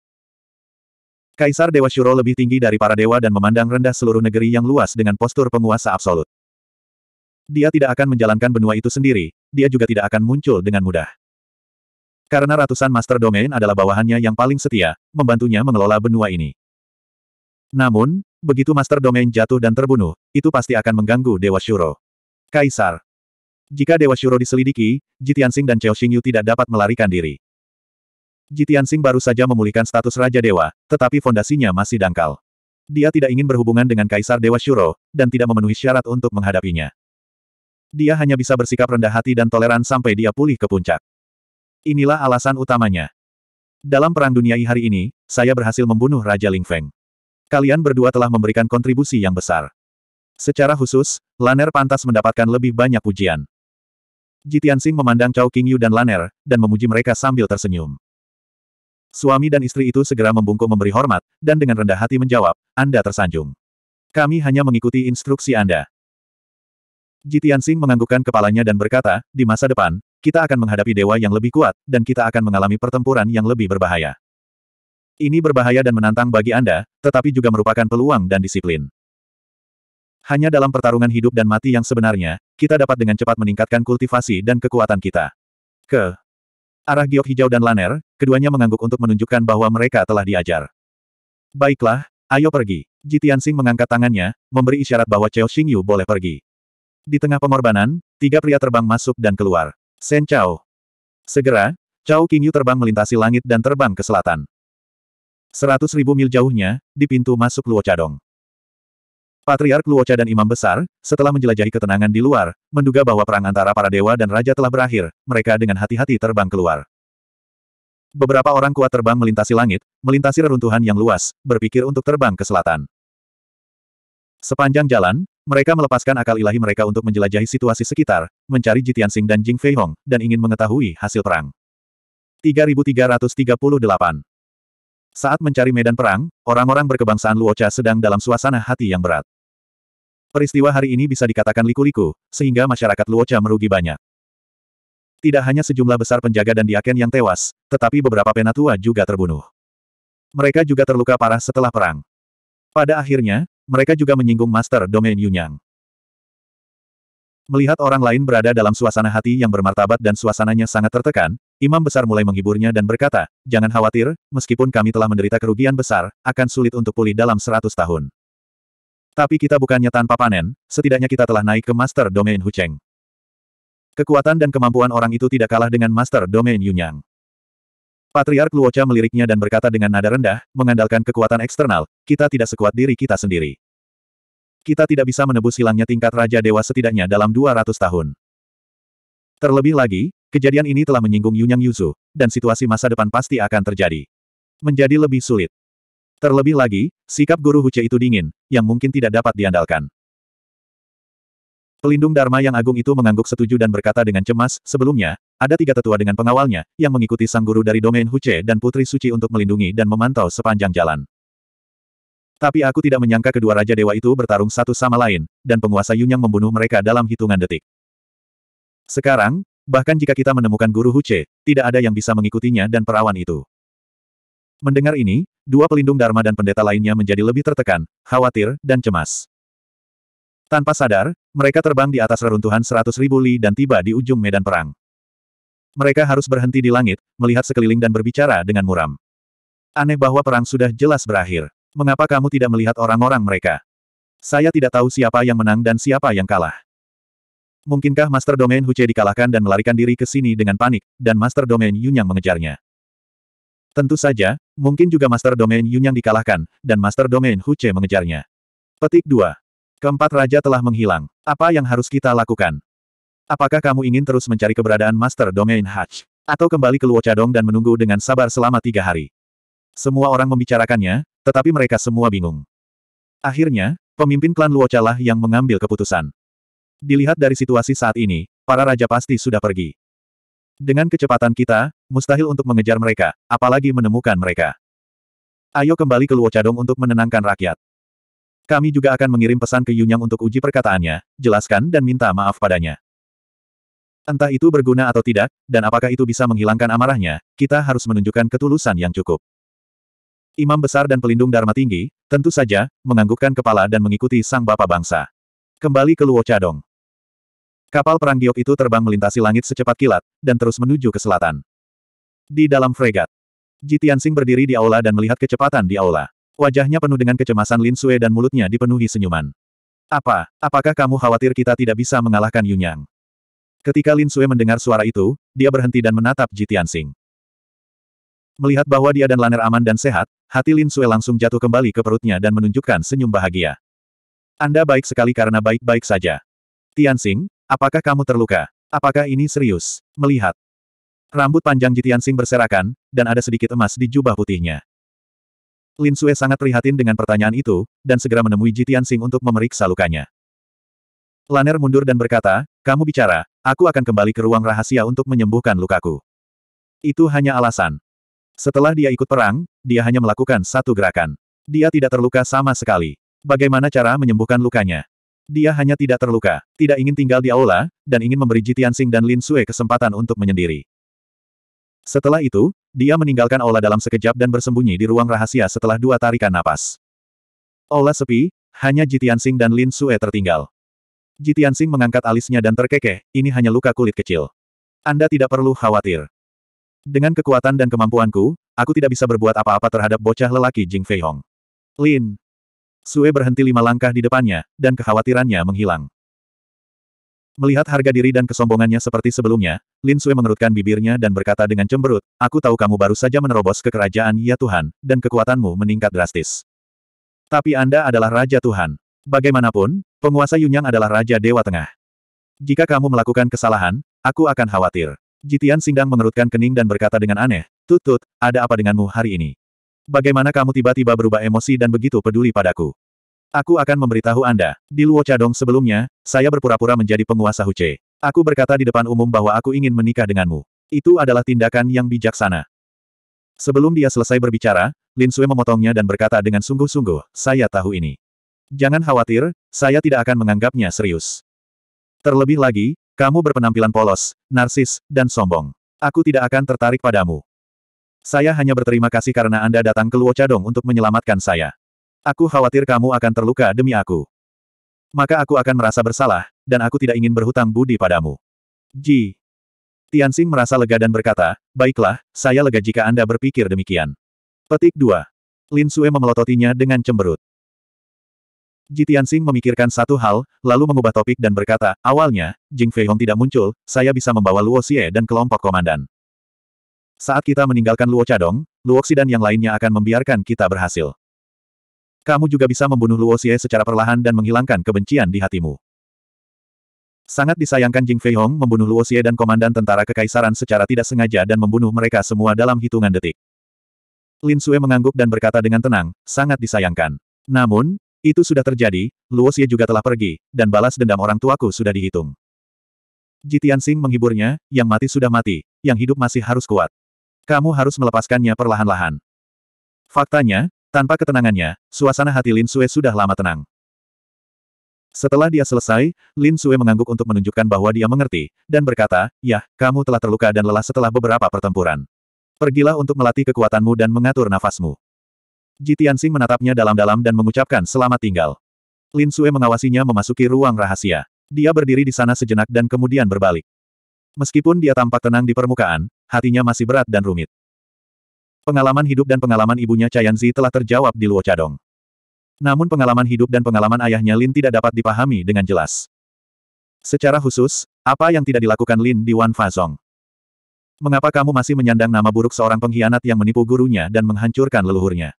Kaisar Dewa Shuro lebih tinggi dari para dewa dan memandang rendah seluruh negeri yang luas dengan postur penguasa absolut. Dia tidak akan menjalankan benua itu sendiri, dia juga tidak akan muncul dengan mudah. Karena ratusan master domain adalah bawahannya yang paling setia, membantunya mengelola benua ini. Namun, begitu Master Domain jatuh dan terbunuh, itu pasti akan mengganggu Dewa Shuro. Kaisar. Jika Dewa Shuro diselidiki, Jitiansing dan Cao Xingyu tidak dapat melarikan diri. Jitiansing baru saja memulihkan status Raja Dewa, tetapi fondasinya masih dangkal. Dia tidak ingin berhubungan dengan Kaisar Dewa Shuro, dan tidak memenuhi syarat untuk menghadapinya. Dia hanya bisa bersikap rendah hati dan toleran sampai dia pulih ke puncak. Inilah alasan utamanya. Dalam Perang Dunia I hari ini, saya berhasil membunuh Raja Ling Feng. Kalian berdua telah memberikan kontribusi yang besar. Secara khusus, Laner pantas mendapatkan lebih banyak pujian. Jitiansing memandang Cao Qingyu dan Laner, dan memuji mereka sambil tersenyum. Suami dan istri itu segera membungkuk memberi hormat, dan dengan rendah hati menjawab, Anda tersanjung. Kami hanya mengikuti instruksi Anda. Jitiansing menganggukkan kepalanya dan berkata, di masa depan, kita akan menghadapi dewa yang lebih kuat, dan kita akan mengalami pertempuran yang lebih berbahaya. Ini berbahaya dan menantang bagi Anda, tetapi juga merupakan peluang dan disiplin. Hanya dalam pertarungan hidup dan mati yang sebenarnya, kita dapat dengan cepat meningkatkan kultivasi dan kekuatan kita. Ke arah giok hijau dan laner, keduanya mengangguk untuk menunjukkan bahwa mereka telah diajar. Baiklah, ayo pergi. Jitian Sing mengangkat tangannya, memberi isyarat bahwa Cao Xingyu boleh pergi. Di tengah pengorbanan, tiga pria terbang masuk dan keluar. Sen Chao. Segera, Cao Qingyu terbang melintasi langit dan terbang ke selatan. Seratus ribu mil jauhnya, di pintu masuk Luo Cadong. Patriark Luocha dan Imam Besar, setelah menjelajahi ketenangan di luar, menduga bahwa perang antara para dewa dan raja telah berakhir, mereka dengan hati-hati terbang keluar. Beberapa orang kuat terbang melintasi langit, melintasi reruntuhan yang luas, berpikir untuk terbang ke selatan. Sepanjang jalan, mereka melepaskan akal ilahi mereka untuk menjelajahi situasi sekitar, mencari Jitian Sing dan Jing Feihong, dan ingin mengetahui hasil perang. 3338 saat mencari medan perang, orang-orang berkebangsaan Luocha sedang dalam suasana hati yang berat. Peristiwa hari ini bisa dikatakan liku-liku, sehingga masyarakat Luocha merugi banyak. Tidak hanya sejumlah besar penjaga dan diaken yang tewas, tetapi beberapa penatua juga terbunuh. Mereka juga terluka parah setelah perang. Pada akhirnya, mereka juga menyinggung Master Domain Yunyang. Melihat orang lain berada dalam suasana hati yang bermartabat dan suasananya sangat tertekan, Imam Besar mulai menghiburnya dan berkata, Jangan khawatir, meskipun kami telah menderita kerugian besar, akan sulit untuk pulih dalam seratus tahun. Tapi kita bukannya tanpa panen, setidaknya kita telah naik ke Master Domain Hucheng. Kekuatan dan kemampuan orang itu tidak kalah dengan Master Domain Yunyang. Patriark Luocha meliriknya dan berkata dengan nada rendah, mengandalkan kekuatan eksternal, kita tidak sekuat diri kita sendiri kita tidak bisa menebus hilangnya tingkat Raja Dewa setidaknya dalam 200 tahun. Terlebih lagi, kejadian ini telah menyinggung Yunyang Yuzu, dan situasi masa depan pasti akan terjadi. Menjadi lebih sulit. Terlebih lagi, sikap guru Huce itu dingin, yang mungkin tidak dapat diandalkan. Pelindung Dharma yang agung itu mengangguk setuju dan berkata dengan cemas, sebelumnya, ada tiga tetua dengan pengawalnya, yang mengikuti sang guru dari domain Huce dan Putri Suci untuk melindungi dan memantau sepanjang jalan. Tapi aku tidak menyangka kedua Raja Dewa itu bertarung satu sama lain, dan penguasa Yunyang membunuh mereka dalam hitungan detik. Sekarang, bahkan jika kita menemukan guru Huce, tidak ada yang bisa mengikutinya dan perawan itu. Mendengar ini, dua pelindung Dharma dan pendeta lainnya menjadi lebih tertekan, khawatir, dan cemas. Tanpa sadar, mereka terbang di atas reruntuhan seratus ribu li dan tiba di ujung medan perang. Mereka harus berhenti di langit, melihat sekeliling dan berbicara dengan muram. Aneh bahwa perang sudah jelas berakhir. Mengapa kamu tidak melihat orang-orang mereka? Saya tidak tahu siapa yang menang dan siapa yang kalah. Mungkinkah Master Domain Huce dikalahkan dan melarikan diri ke sini dengan panik, dan Master Domain Yunyang mengejarnya? Tentu saja, mungkin juga Master Domain Yunyang dikalahkan, dan Master Domain Huce mengejarnya. Petik 2. Keempat raja telah menghilang. Apa yang harus kita lakukan? Apakah kamu ingin terus mencari keberadaan Master Domain Hatch? Atau kembali ke Luo dan menunggu dengan sabar selama tiga hari? Semua orang membicarakannya, tetapi mereka semua bingung. Akhirnya, pemimpin klan Luocalah yang mengambil keputusan. Dilihat dari situasi saat ini, para raja pasti sudah pergi. Dengan kecepatan kita, mustahil untuk mengejar mereka, apalagi menemukan mereka. Ayo kembali ke Luocadong untuk menenangkan rakyat. Kami juga akan mengirim pesan ke Yunyang untuk uji perkataannya, jelaskan dan minta maaf padanya. Entah itu berguna atau tidak, dan apakah itu bisa menghilangkan amarahnya, kita harus menunjukkan ketulusan yang cukup. Imam besar dan pelindung Dharma tinggi, tentu saja, menganggukkan kepala dan mengikuti sang bapak bangsa. Kembali ke Luo Chadong. Kapal perang Giok itu terbang melintasi langit secepat kilat, dan terus menuju ke selatan. Di dalam fregat, Jitiansing berdiri di aula dan melihat kecepatan di aula. Wajahnya penuh dengan kecemasan Lin Sue dan mulutnya dipenuhi senyuman. Apa, apakah kamu khawatir kita tidak bisa mengalahkan Yunyang? Ketika Lin Sue mendengar suara itu, dia berhenti dan menatap Jitiansing. Melihat bahwa dia dan Laner aman dan sehat, hati Lin Sue langsung jatuh kembali ke perutnya dan menunjukkan senyum bahagia. Anda baik sekali karena baik-baik saja. Tianxing, apakah kamu terluka? Apakah ini serius? Melihat. Rambut panjang Ji Tianxing berserakan, dan ada sedikit emas di jubah putihnya. Lin Sue sangat prihatin dengan pertanyaan itu, dan segera menemui Ji Tianxing untuk memeriksa lukanya. Laner mundur dan berkata, kamu bicara, aku akan kembali ke ruang rahasia untuk menyembuhkan lukaku. Itu hanya alasan. Setelah dia ikut perang, dia hanya melakukan satu gerakan. Dia tidak terluka sama sekali. Bagaimana cara menyembuhkan lukanya? Dia hanya tidak terluka, tidak ingin tinggal di aula, dan ingin memberi Jitiansing dan Lin Sue kesempatan untuk menyendiri. Setelah itu, dia meninggalkan aula dalam sekejap dan bersembunyi di ruang rahasia setelah dua tarikan napas. Aula sepi, hanya Jitiansing dan Lin Sue tertinggal. Jitiansing mengangkat alisnya dan terkekeh, ini hanya luka kulit kecil. Anda tidak perlu khawatir. Dengan kekuatan dan kemampuanku, aku tidak bisa berbuat apa-apa terhadap bocah lelaki Jing Hong. Lin. Sue berhenti lima langkah di depannya, dan kekhawatirannya menghilang. Melihat harga diri dan kesombongannya seperti sebelumnya, Lin Sue mengerutkan bibirnya dan berkata dengan cemberut, Aku tahu kamu baru saja menerobos ke kerajaan ya Tuhan, dan kekuatanmu meningkat drastis. Tapi Anda adalah Raja Tuhan. Bagaimanapun, penguasa Yunyang adalah Raja Dewa Tengah. Jika kamu melakukan kesalahan, aku akan khawatir. Jitian Singdang mengerutkan kening dan berkata dengan aneh, Tutut, ada apa denganmu hari ini? Bagaimana kamu tiba-tiba berubah emosi dan begitu peduli padaku? Aku akan memberitahu Anda. Di Luo Cadong sebelumnya, saya berpura-pura menjadi penguasa Huce. Aku berkata di depan umum bahwa aku ingin menikah denganmu. Itu adalah tindakan yang bijaksana. Sebelum dia selesai berbicara, Lin Sui memotongnya dan berkata dengan sungguh-sungguh, saya tahu ini. Jangan khawatir, saya tidak akan menganggapnya serius. Terlebih lagi, kamu berpenampilan polos, narsis, dan sombong. Aku tidak akan tertarik padamu. Saya hanya berterima kasih karena Anda datang ke Luocadong untuk menyelamatkan saya. Aku khawatir kamu akan terluka demi aku. Maka aku akan merasa bersalah, dan aku tidak ingin berhutang budi padamu. Ji. Tianxing merasa lega dan berkata, Baiklah, saya lega jika Anda berpikir demikian. Petik 2. Lin Sue memelototinya dengan cemberut. Jitian Sing memikirkan satu hal, lalu mengubah topik dan berkata, awalnya, Jing Feihong tidak muncul, saya bisa membawa Luo Xie dan kelompok komandan. Saat kita meninggalkan Luo Cadong, Luo dan yang lainnya akan membiarkan kita berhasil. Kamu juga bisa membunuh Luo Xie secara perlahan dan menghilangkan kebencian di hatimu. Sangat disayangkan Jing Feihong membunuh Luo Xie dan komandan tentara kekaisaran secara tidak sengaja dan membunuh mereka semua dalam hitungan detik. Lin Sue mengangguk dan berkata dengan tenang, sangat disayangkan. Namun, itu sudah terjadi, Luo Xie juga telah pergi, dan balas dendam orang tuaku sudah dihitung. Jitian Sing menghiburnya, yang mati sudah mati, yang hidup masih harus kuat. Kamu harus melepaskannya perlahan-lahan. Faktanya, tanpa ketenangannya, suasana hati Lin Sue sudah lama tenang. Setelah dia selesai, Lin Sue mengangguk untuk menunjukkan bahwa dia mengerti, dan berkata, Yah, kamu telah terluka dan lelah setelah beberapa pertempuran. Pergilah untuk melatih kekuatanmu dan mengatur nafasmu. Ji menatapnya dalam-dalam dan mengucapkan selamat tinggal. Lin Sue mengawasinya memasuki ruang rahasia. Dia berdiri di sana sejenak dan kemudian berbalik. Meskipun dia tampak tenang di permukaan, hatinya masih berat dan rumit. Pengalaman hidup dan pengalaman ibunya Chayanzi telah terjawab di Luo Cadong. Namun pengalaman hidup dan pengalaman ayahnya Lin tidak dapat dipahami dengan jelas. Secara khusus, apa yang tidak dilakukan Lin di Wan Fazong? Mengapa kamu masih menyandang nama buruk seorang pengkhianat yang menipu gurunya dan menghancurkan leluhurnya?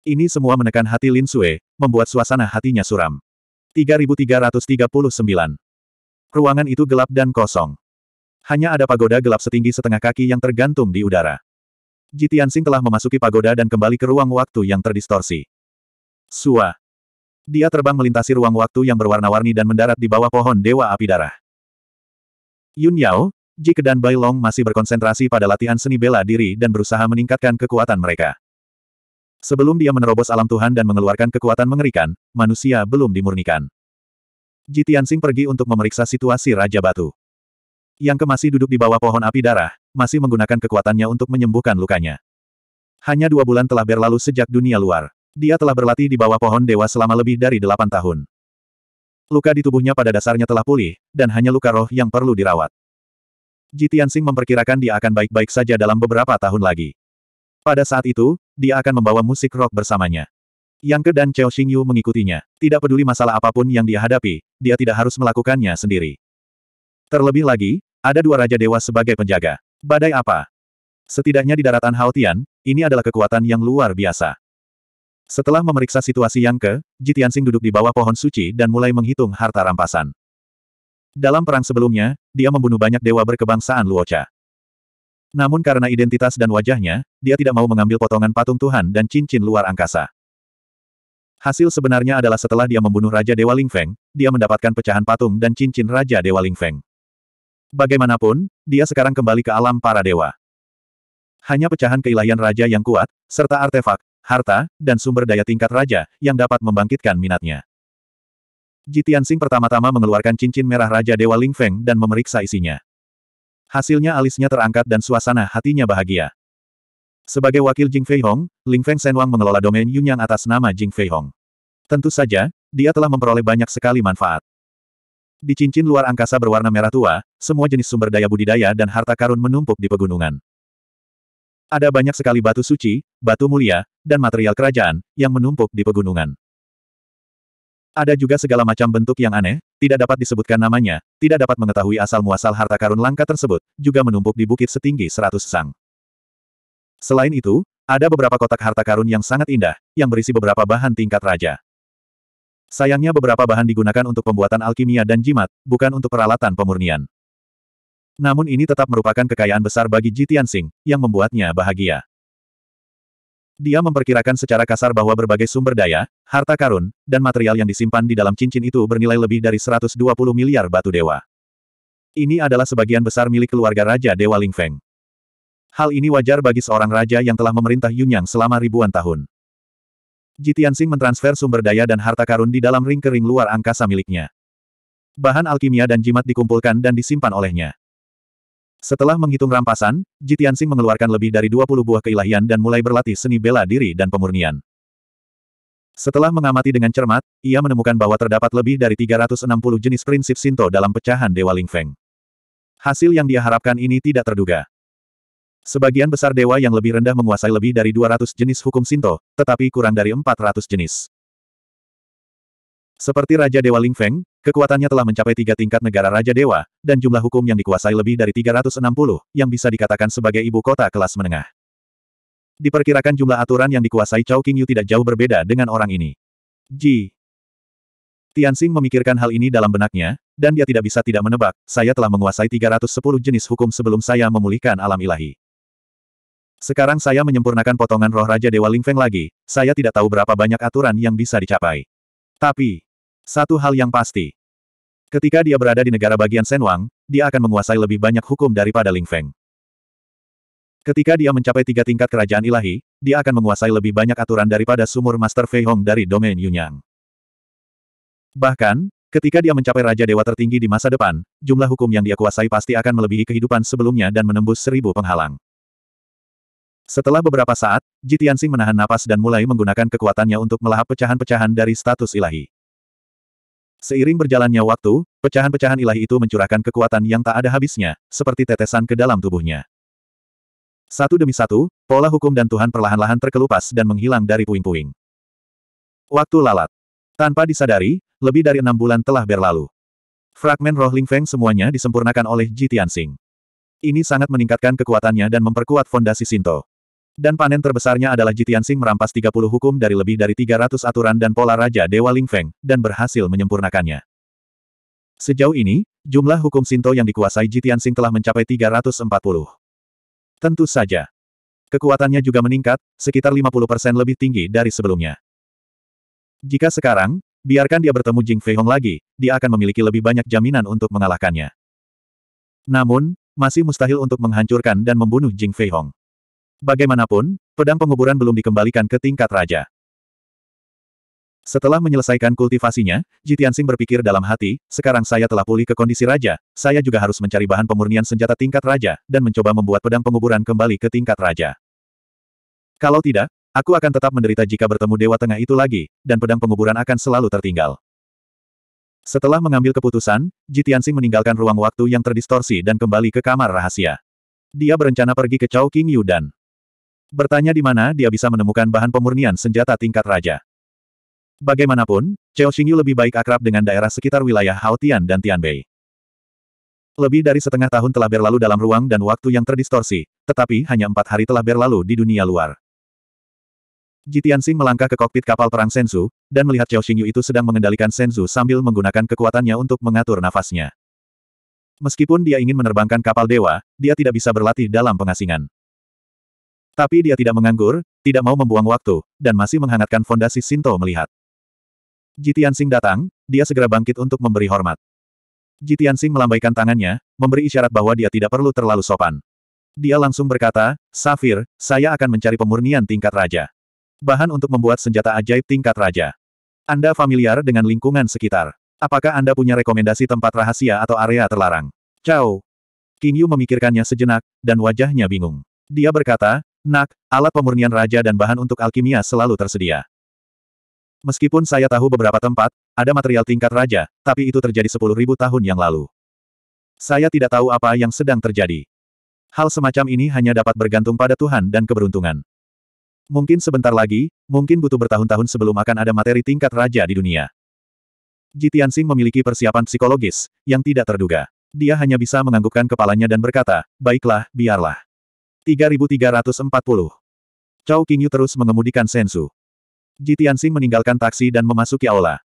Ini semua menekan hati Lin Sue, membuat suasana hatinya suram. 3339. Ruangan itu gelap dan kosong. Hanya ada pagoda gelap setinggi setengah kaki yang tergantung di udara. Jitiansing telah memasuki pagoda dan kembali ke ruang waktu yang terdistorsi. Sua. Dia terbang melintasi ruang waktu yang berwarna-warni dan mendarat di bawah pohon Dewa Api Darah. Yun Yao, Jike dan Bai Long masih berkonsentrasi pada latihan seni bela diri dan berusaha meningkatkan kekuatan mereka. Sebelum dia menerobos alam Tuhan dan mengeluarkan kekuatan mengerikan, manusia belum dimurnikan. Jitiansing pergi untuk memeriksa situasi Raja Batu. Yang kemasih duduk di bawah pohon api darah, masih menggunakan kekuatannya untuk menyembuhkan lukanya. Hanya dua bulan telah berlalu sejak dunia luar. Dia telah berlatih di bawah pohon dewa selama lebih dari delapan tahun. Luka di tubuhnya pada dasarnya telah pulih, dan hanya luka roh yang perlu dirawat. Jitiansing memperkirakan dia akan baik-baik saja dalam beberapa tahun lagi. Pada saat itu, dia akan membawa musik rock bersamanya. Yang Ke dan Cao Xingyu mengikutinya. Tidak peduli masalah apapun yang dia hadapi, dia tidak harus melakukannya sendiri. Terlebih lagi, ada dua Raja Dewa sebagai penjaga. Badai apa? Setidaknya di daratan Haotian, ini adalah kekuatan yang luar biasa. Setelah memeriksa situasi Yang Ke, Jitiansing duduk di bawah pohon suci dan mulai menghitung harta rampasan. Dalam perang sebelumnya, dia membunuh banyak dewa berkebangsaan Luocha. Namun karena identitas dan wajahnya, dia tidak mau mengambil potongan patung Tuhan dan cincin luar angkasa. Hasil sebenarnya adalah setelah dia membunuh Raja Dewa Lingfeng, dia mendapatkan pecahan patung dan cincin Raja Dewa Lingfeng. Bagaimanapun, dia sekarang kembali ke alam para dewa. Hanya pecahan keilahian raja yang kuat, serta artefak, harta, dan sumber daya tingkat raja, yang dapat membangkitkan minatnya. Jitian Sing pertama-tama mengeluarkan cincin merah Raja Dewa Lingfeng dan memeriksa isinya. Hasilnya alisnya terangkat dan suasana hatinya bahagia. Sebagai wakil Jing Fei Hong, Ling Feng Wang mengelola domain Yunyang atas nama Jing Fei Hong. Tentu saja, dia telah memperoleh banyak sekali manfaat. Di cincin luar angkasa berwarna merah tua, semua jenis sumber daya budidaya dan harta karun menumpuk di pegunungan. Ada banyak sekali batu suci, batu mulia, dan material kerajaan yang menumpuk di pegunungan. Ada juga segala macam bentuk yang aneh, tidak dapat disebutkan namanya, tidak dapat mengetahui asal-muasal harta karun langka tersebut, juga menumpuk di bukit setinggi seratus sang. Selain itu, ada beberapa kotak harta karun yang sangat indah, yang berisi beberapa bahan tingkat raja. Sayangnya beberapa bahan digunakan untuk pembuatan alkimia dan jimat, bukan untuk peralatan pemurnian. Namun ini tetap merupakan kekayaan besar bagi Jitian Singh, yang membuatnya bahagia. Dia memperkirakan secara kasar bahwa berbagai sumber daya, harta karun, dan material yang disimpan di dalam cincin itu bernilai lebih dari 120 miliar batu dewa. Ini adalah sebagian besar milik keluarga Raja Dewa Ling Feng. Hal ini wajar bagi seorang raja yang telah memerintah Yunyang selama ribuan tahun. Jitiansing mentransfer sumber daya dan harta karun di dalam ring kering luar angkasa miliknya. Bahan alkimia dan jimat dikumpulkan dan disimpan olehnya. Setelah menghitung rampasan, Jitiansing mengeluarkan lebih dari 20 buah keilahian dan mulai berlatih seni bela diri dan pemurnian. Setelah mengamati dengan cermat, ia menemukan bahwa terdapat lebih dari 360 jenis prinsip Sinto dalam pecahan Dewa Lingfeng. Hasil yang dia harapkan ini tidak terduga. Sebagian besar dewa yang lebih rendah menguasai lebih dari 200 jenis hukum Sinto, tetapi kurang dari 400 jenis. Seperti Raja Dewa Lingfeng, Kekuatannya telah mencapai tiga tingkat negara Raja Dewa, dan jumlah hukum yang dikuasai lebih dari 360, yang bisa dikatakan sebagai ibu kota kelas menengah. Diperkirakan jumlah aturan yang dikuasai Chao Qingyu tidak jauh berbeda dengan orang ini. Ji. Tianxing memikirkan hal ini dalam benaknya, dan dia tidak bisa tidak menebak, saya telah menguasai 310 jenis hukum sebelum saya memulihkan alam ilahi. Sekarang saya menyempurnakan potongan roh Raja Dewa Ling Feng lagi, saya tidak tahu berapa banyak aturan yang bisa dicapai. Tapi, satu hal yang pasti. Ketika dia berada di negara bagian Senwang, dia akan menguasai lebih banyak hukum daripada Ling Feng. Ketika dia mencapai tiga tingkat kerajaan ilahi, dia akan menguasai lebih banyak aturan daripada sumur Master Fei Hong dari domain Yunyang. Bahkan, ketika dia mencapai Raja Dewa tertinggi di masa depan, jumlah hukum yang dia kuasai pasti akan melebihi kehidupan sebelumnya dan menembus seribu penghalang. Setelah beberapa saat, Xing menahan napas dan mulai menggunakan kekuatannya untuk melahap pecahan-pecahan dari status ilahi. Seiring berjalannya waktu, pecahan-pecahan ilahi itu mencurahkan kekuatan yang tak ada habisnya, seperti tetesan ke dalam tubuhnya. Satu demi satu, pola hukum dan Tuhan perlahan-lahan terkelupas dan menghilang dari puing-puing. Waktu lalat. Tanpa disadari, lebih dari enam bulan telah berlalu. Fragmen roh Ling Feng semuanya disempurnakan oleh Ji Tianxing. Ini sangat meningkatkan kekuatannya dan memperkuat fondasi Sinto. Dan panen terbesarnya adalah Jitian Sing merampas 30 hukum dari lebih dari 300 aturan dan pola Raja Dewa Ling Feng dan berhasil menyempurnakannya. Sejauh ini, jumlah hukum Sinto yang dikuasai Jitian Sing telah mencapai 340. Tentu saja. Kekuatannya juga meningkat, sekitar 50% lebih tinggi dari sebelumnya. Jika sekarang, biarkan dia bertemu Jing Fei Hong lagi, dia akan memiliki lebih banyak jaminan untuk mengalahkannya. Namun, masih mustahil untuk menghancurkan dan membunuh Jing Fei Hong. Bagaimanapun, pedang penguburan belum dikembalikan ke tingkat raja. Setelah menyelesaikan kultivasinya, Jitiansing berpikir dalam hati, sekarang saya telah pulih ke kondisi raja, saya juga harus mencari bahan pemurnian senjata tingkat raja, dan mencoba membuat pedang penguburan kembali ke tingkat raja. Kalau tidak, aku akan tetap menderita jika bertemu Dewa Tengah itu lagi, dan pedang penguburan akan selalu tertinggal. Setelah mengambil keputusan, Jitiansing meninggalkan ruang waktu yang terdistorsi dan kembali ke kamar rahasia. Dia berencana pergi ke Chao King dan... Bertanya di mana dia bisa menemukan bahan pemurnian senjata tingkat raja. Bagaimanapun, Chao Xingyu lebih baik akrab dengan daerah sekitar wilayah Haotian dan Tianbei. Lebih dari setengah tahun telah berlalu dalam ruang dan waktu yang terdistorsi, tetapi hanya empat hari telah berlalu di dunia luar. Jitiansing melangkah ke kokpit kapal perang Senzu, dan melihat Chao Xingyu itu sedang mengendalikan Senzu sambil menggunakan kekuatannya untuk mengatur nafasnya. Meskipun dia ingin menerbangkan kapal dewa, dia tidak bisa berlatih dalam pengasingan. Tapi dia tidak menganggur, tidak mau membuang waktu, dan masih menghangatkan fondasi Sinto melihat. Sing datang, dia segera bangkit untuk memberi hormat. Sing melambaikan tangannya, memberi isyarat bahwa dia tidak perlu terlalu sopan. Dia langsung berkata, Safir, saya akan mencari pemurnian tingkat raja. Bahan untuk membuat senjata ajaib tingkat raja. Anda familiar dengan lingkungan sekitar. Apakah Anda punya rekomendasi tempat rahasia atau area terlarang? Ciao. King Yu memikirkannya sejenak, dan wajahnya bingung. Dia berkata, Nak, alat pemurnian raja dan bahan untuk alkimia selalu tersedia. Meskipun saya tahu beberapa tempat, ada material tingkat raja, tapi itu terjadi sepuluh ribu tahun yang lalu. Saya tidak tahu apa yang sedang terjadi. Hal semacam ini hanya dapat bergantung pada Tuhan dan keberuntungan. Mungkin sebentar lagi, mungkin butuh bertahun-tahun sebelum akan ada materi tingkat raja di dunia. Jitiansing memiliki persiapan psikologis, yang tidak terduga. Dia hanya bisa menganggukkan kepalanya dan berkata, baiklah, biarlah. 3340. Cao Qingyu terus mengemudikan Sensu. Ji Tianxing meninggalkan taksi dan memasuki aula.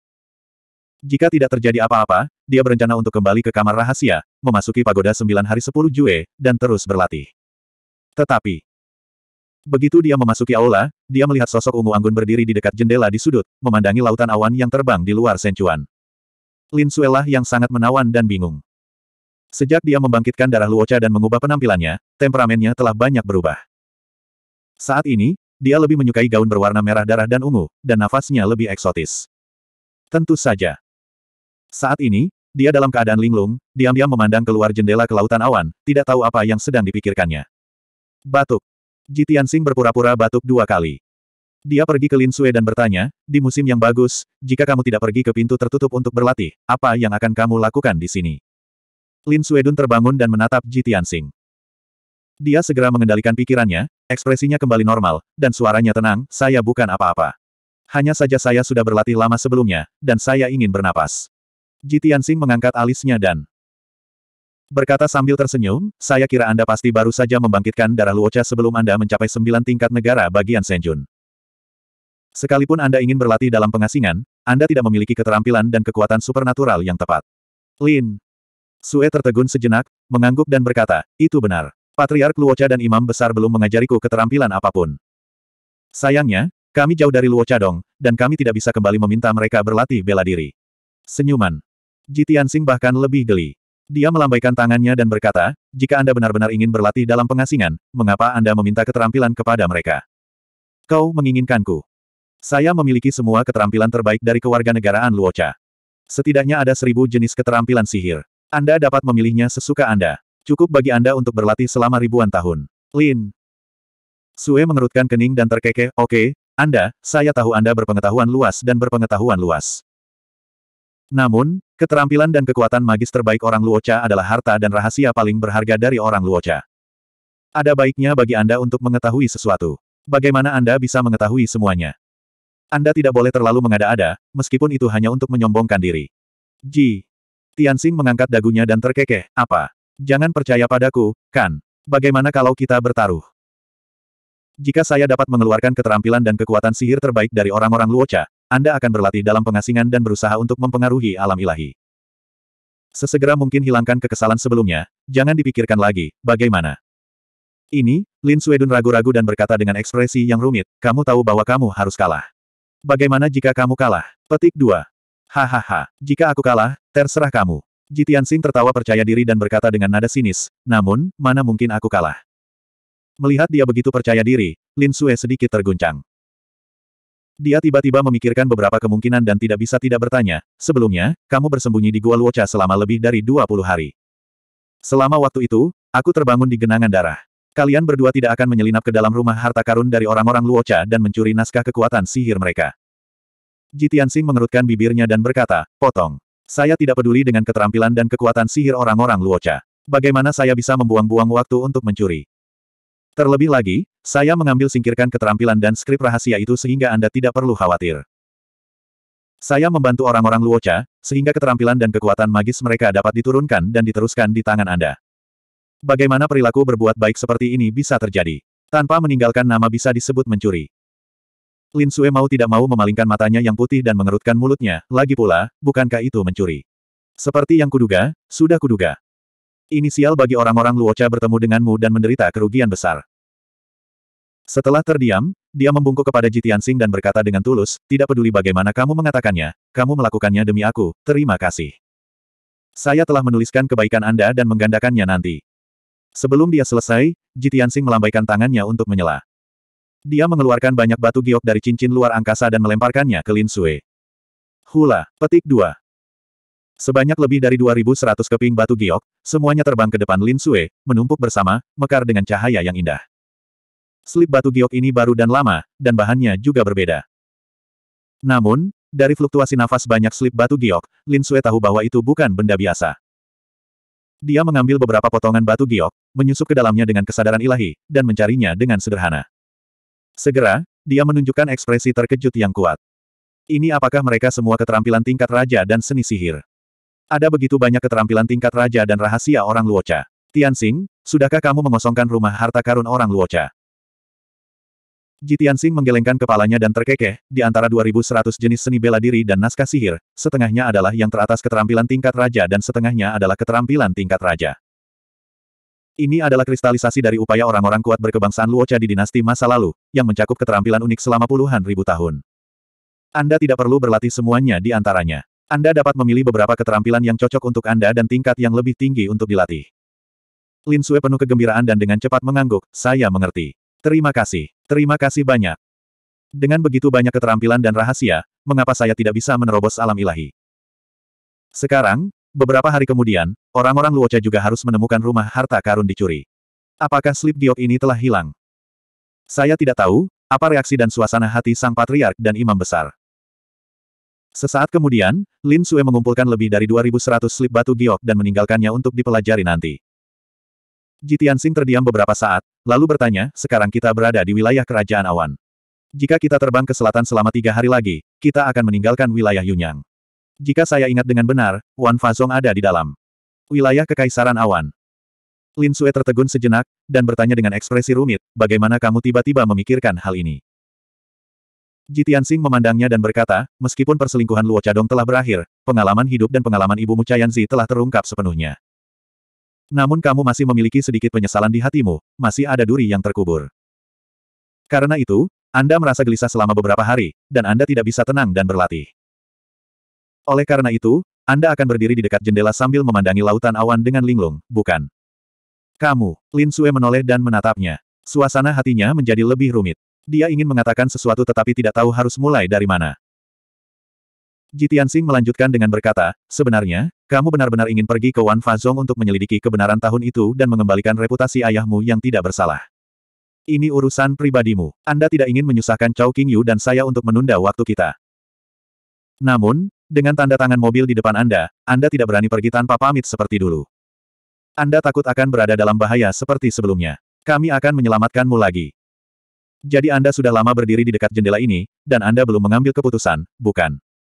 Jika tidak terjadi apa-apa, dia berencana untuk kembali ke kamar rahasia, memasuki pagoda 9 hari 10 Jue, dan terus berlatih. Tetapi, begitu dia memasuki aula, dia melihat sosok ungu anggun berdiri di dekat jendela di sudut, memandangi lautan awan yang terbang di luar Sencuan. Lin Suelah yang sangat menawan dan bingung. Sejak dia membangkitkan darah Luocha dan mengubah penampilannya, temperamennya telah banyak berubah. Saat ini, dia lebih menyukai gaun berwarna merah darah dan ungu, dan nafasnya lebih eksotis. Tentu saja. Saat ini, dia dalam keadaan linglung, diam-diam memandang keluar jendela ke lautan awan, tidak tahu apa yang sedang dipikirkannya. Batuk. Jitian Sing berpura-pura batuk dua kali. Dia pergi ke Lin Sue dan bertanya, di musim yang bagus, jika kamu tidak pergi ke pintu tertutup untuk berlatih, apa yang akan kamu lakukan di sini? Lin Suedun terbangun dan menatap Ji Tianxing. Dia segera mengendalikan pikirannya, ekspresinya kembali normal, dan suaranya tenang, saya bukan apa-apa. Hanya saja saya sudah berlatih lama sebelumnya, dan saya ingin bernapas. Ji Tianxing mengangkat alisnya dan berkata sambil tersenyum, saya kira Anda pasti baru saja membangkitkan darah Luocha sebelum Anda mencapai sembilan tingkat negara bagian Senjun. Sekalipun Anda ingin berlatih dalam pengasingan, Anda tidak memiliki keterampilan dan kekuatan supernatural yang tepat. Lin, Sue tertegun sejenak, mengangguk dan berkata, itu benar. Patriark Luocha dan Imam Besar belum mengajariku keterampilan apapun. Sayangnya, kami jauh dari Luo Dong, dan kami tidak bisa kembali meminta mereka berlatih bela diri. Senyuman. Jitian Sing bahkan lebih geli. Dia melambaikan tangannya dan berkata, jika Anda benar-benar ingin berlatih dalam pengasingan, mengapa Anda meminta keterampilan kepada mereka? Kau menginginkanku. Saya memiliki semua keterampilan terbaik dari kewarganegaraan Luocha. Setidaknya ada seribu jenis keterampilan sihir. Anda dapat memilihnya sesuka Anda. Cukup bagi Anda untuk berlatih selama ribuan tahun. Lin. Sue mengerutkan kening dan terkekeh, oke, okay, Anda, saya tahu Anda berpengetahuan luas dan berpengetahuan luas. Namun, keterampilan dan kekuatan magis terbaik orang Luocha adalah harta dan rahasia paling berharga dari orang Luocha. Ada baiknya bagi Anda untuk mengetahui sesuatu. Bagaimana Anda bisa mengetahui semuanya? Anda tidak boleh terlalu mengada-ada, meskipun itu hanya untuk menyombongkan diri. Ji. Tian Xing mengangkat dagunya dan terkekeh, apa? Jangan percaya padaku, kan? Bagaimana kalau kita bertaruh? Jika saya dapat mengeluarkan keterampilan dan kekuatan sihir terbaik dari orang-orang Luocha, Anda akan berlatih dalam pengasingan dan berusaha untuk mempengaruhi alam ilahi. Sesegera mungkin hilangkan kekesalan sebelumnya, jangan dipikirkan lagi, bagaimana? Ini, Lin Suedun ragu-ragu dan berkata dengan ekspresi yang rumit, kamu tahu bahwa kamu harus kalah. Bagaimana jika kamu kalah? Petik 2. Hahaha, jika aku kalah, terserah kamu. Jitian Sing tertawa percaya diri dan berkata dengan nada sinis, namun, mana mungkin aku kalah. Melihat dia begitu percaya diri, Lin Sue sedikit terguncang. Dia tiba-tiba memikirkan beberapa kemungkinan dan tidak bisa tidak bertanya, sebelumnya, kamu bersembunyi di Gua Luocha selama lebih dari 20 hari. Selama waktu itu, aku terbangun di genangan darah. Kalian berdua tidak akan menyelinap ke dalam rumah harta karun dari orang-orang Luocha dan mencuri naskah kekuatan sihir mereka. Jitian Tianxing mengerutkan bibirnya dan berkata, potong. Saya tidak peduli dengan keterampilan dan kekuatan sihir orang-orang Luocha. Bagaimana saya bisa membuang-buang waktu untuk mencuri? Terlebih lagi, saya mengambil singkirkan keterampilan dan skrip rahasia itu sehingga Anda tidak perlu khawatir. Saya membantu orang-orang Luocha, sehingga keterampilan dan kekuatan magis mereka dapat diturunkan dan diteruskan di tangan Anda. Bagaimana perilaku berbuat baik seperti ini bisa terjadi? Tanpa meninggalkan nama bisa disebut mencuri. Lin Sue mau tidak mau memalingkan matanya yang putih dan mengerutkan mulutnya, lagi pula, bukankah itu mencuri? Seperti yang kuduga, sudah kuduga. Inisial bagi orang-orang Luocha bertemu denganmu dan menderita kerugian besar. Setelah terdiam, dia membungkuk kepada Jitian Sing dan berkata dengan tulus, tidak peduli bagaimana kamu mengatakannya, kamu melakukannya demi aku, terima kasih. Saya telah menuliskan kebaikan Anda dan menggandakannya nanti. Sebelum dia selesai, Jitian Sing melambaikan tangannya untuk menyela. Dia mengeluarkan banyak batu giok dari cincin luar angkasa dan melemparkannya ke Lin Sui. Hula, petik 2. Sebanyak lebih dari 2.100 keping batu giok, semuanya terbang ke depan Lin Sui, menumpuk bersama, mekar dengan cahaya yang indah. Slip batu giok ini baru dan lama, dan bahannya juga berbeda. Namun, dari fluktuasi nafas banyak slip batu giok, Lin Sui tahu bahwa itu bukan benda biasa. Dia mengambil beberapa potongan batu giok, menyusup ke dalamnya dengan kesadaran ilahi, dan mencarinya dengan sederhana. Segera, dia menunjukkan ekspresi terkejut yang kuat. Ini apakah mereka semua keterampilan tingkat raja dan seni sihir? Ada begitu banyak keterampilan tingkat raja dan rahasia orang Luocha. Tianxing, sudahkah kamu mengosongkan rumah harta karun orang Luocha? Ji menggelengkan kepalanya dan terkekeh, di antara 2100 jenis seni bela diri dan naskah sihir, setengahnya adalah yang teratas keterampilan tingkat raja dan setengahnya adalah keterampilan tingkat raja. Ini adalah kristalisasi dari upaya orang-orang kuat berkebangsaan Luocha di dinasti masa lalu, yang mencakup keterampilan unik selama puluhan ribu tahun. Anda tidak perlu berlatih semuanya di antaranya. Anda dapat memilih beberapa keterampilan yang cocok untuk Anda dan tingkat yang lebih tinggi untuk dilatih. Lin Sue penuh kegembiraan dan dengan cepat mengangguk, saya mengerti. Terima kasih. Terima kasih banyak. Dengan begitu banyak keterampilan dan rahasia, mengapa saya tidak bisa menerobos alam ilahi? Sekarang, Beberapa hari kemudian, orang-orang Luocha juga harus menemukan rumah harta karun dicuri. Apakah slip diok ini telah hilang? Saya tidak tahu, apa reaksi dan suasana hati sang patriark dan imam besar. Sesaat kemudian, Lin Sue mengumpulkan lebih dari 2.100 slip batu giok dan meninggalkannya untuk dipelajari nanti. Jitian Sing terdiam beberapa saat, lalu bertanya, sekarang kita berada di wilayah kerajaan awan. Jika kita terbang ke selatan selama tiga hari lagi, kita akan meninggalkan wilayah Yunyang. Jika saya ingat dengan benar, Wan Fazong ada di dalam wilayah Kekaisaran Awan. Lin Sue tertegun sejenak, dan bertanya dengan ekspresi rumit, bagaimana kamu tiba-tiba memikirkan hal ini? Jitian Sing memandangnya dan berkata, meskipun perselingkuhan Luo Cadong telah berakhir, pengalaman hidup dan pengalaman ibumu Chayanzi telah terungkap sepenuhnya. Namun kamu masih memiliki sedikit penyesalan di hatimu, masih ada duri yang terkubur. Karena itu, Anda merasa gelisah selama beberapa hari, dan Anda tidak bisa tenang dan berlatih. Oleh karena itu, Anda akan berdiri di dekat jendela sambil memandangi lautan awan dengan linglung, bukan? Kamu, Lin Sue menoleh dan menatapnya. Suasana hatinya menjadi lebih rumit. Dia ingin mengatakan sesuatu tetapi tidak tahu harus mulai dari mana. Jitiansing melanjutkan dengan berkata, sebenarnya, kamu benar-benar ingin pergi ke Wan Fazong untuk menyelidiki kebenaran tahun itu dan mengembalikan reputasi ayahmu yang tidak bersalah. Ini urusan pribadimu. Anda tidak ingin menyusahkan Chao Qingyu dan saya untuk menunda waktu kita. Namun, dengan tanda tangan mobil di depan Anda, Anda tidak berani pergi tanpa pamit seperti dulu. Anda takut akan berada dalam bahaya seperti sebelumnya. Kami akan menyelamatkanmu lagi. Jadi Anda sudah lama berdiri di dekat jendela ini, dan Anda belum mengambil keputusan, bukan?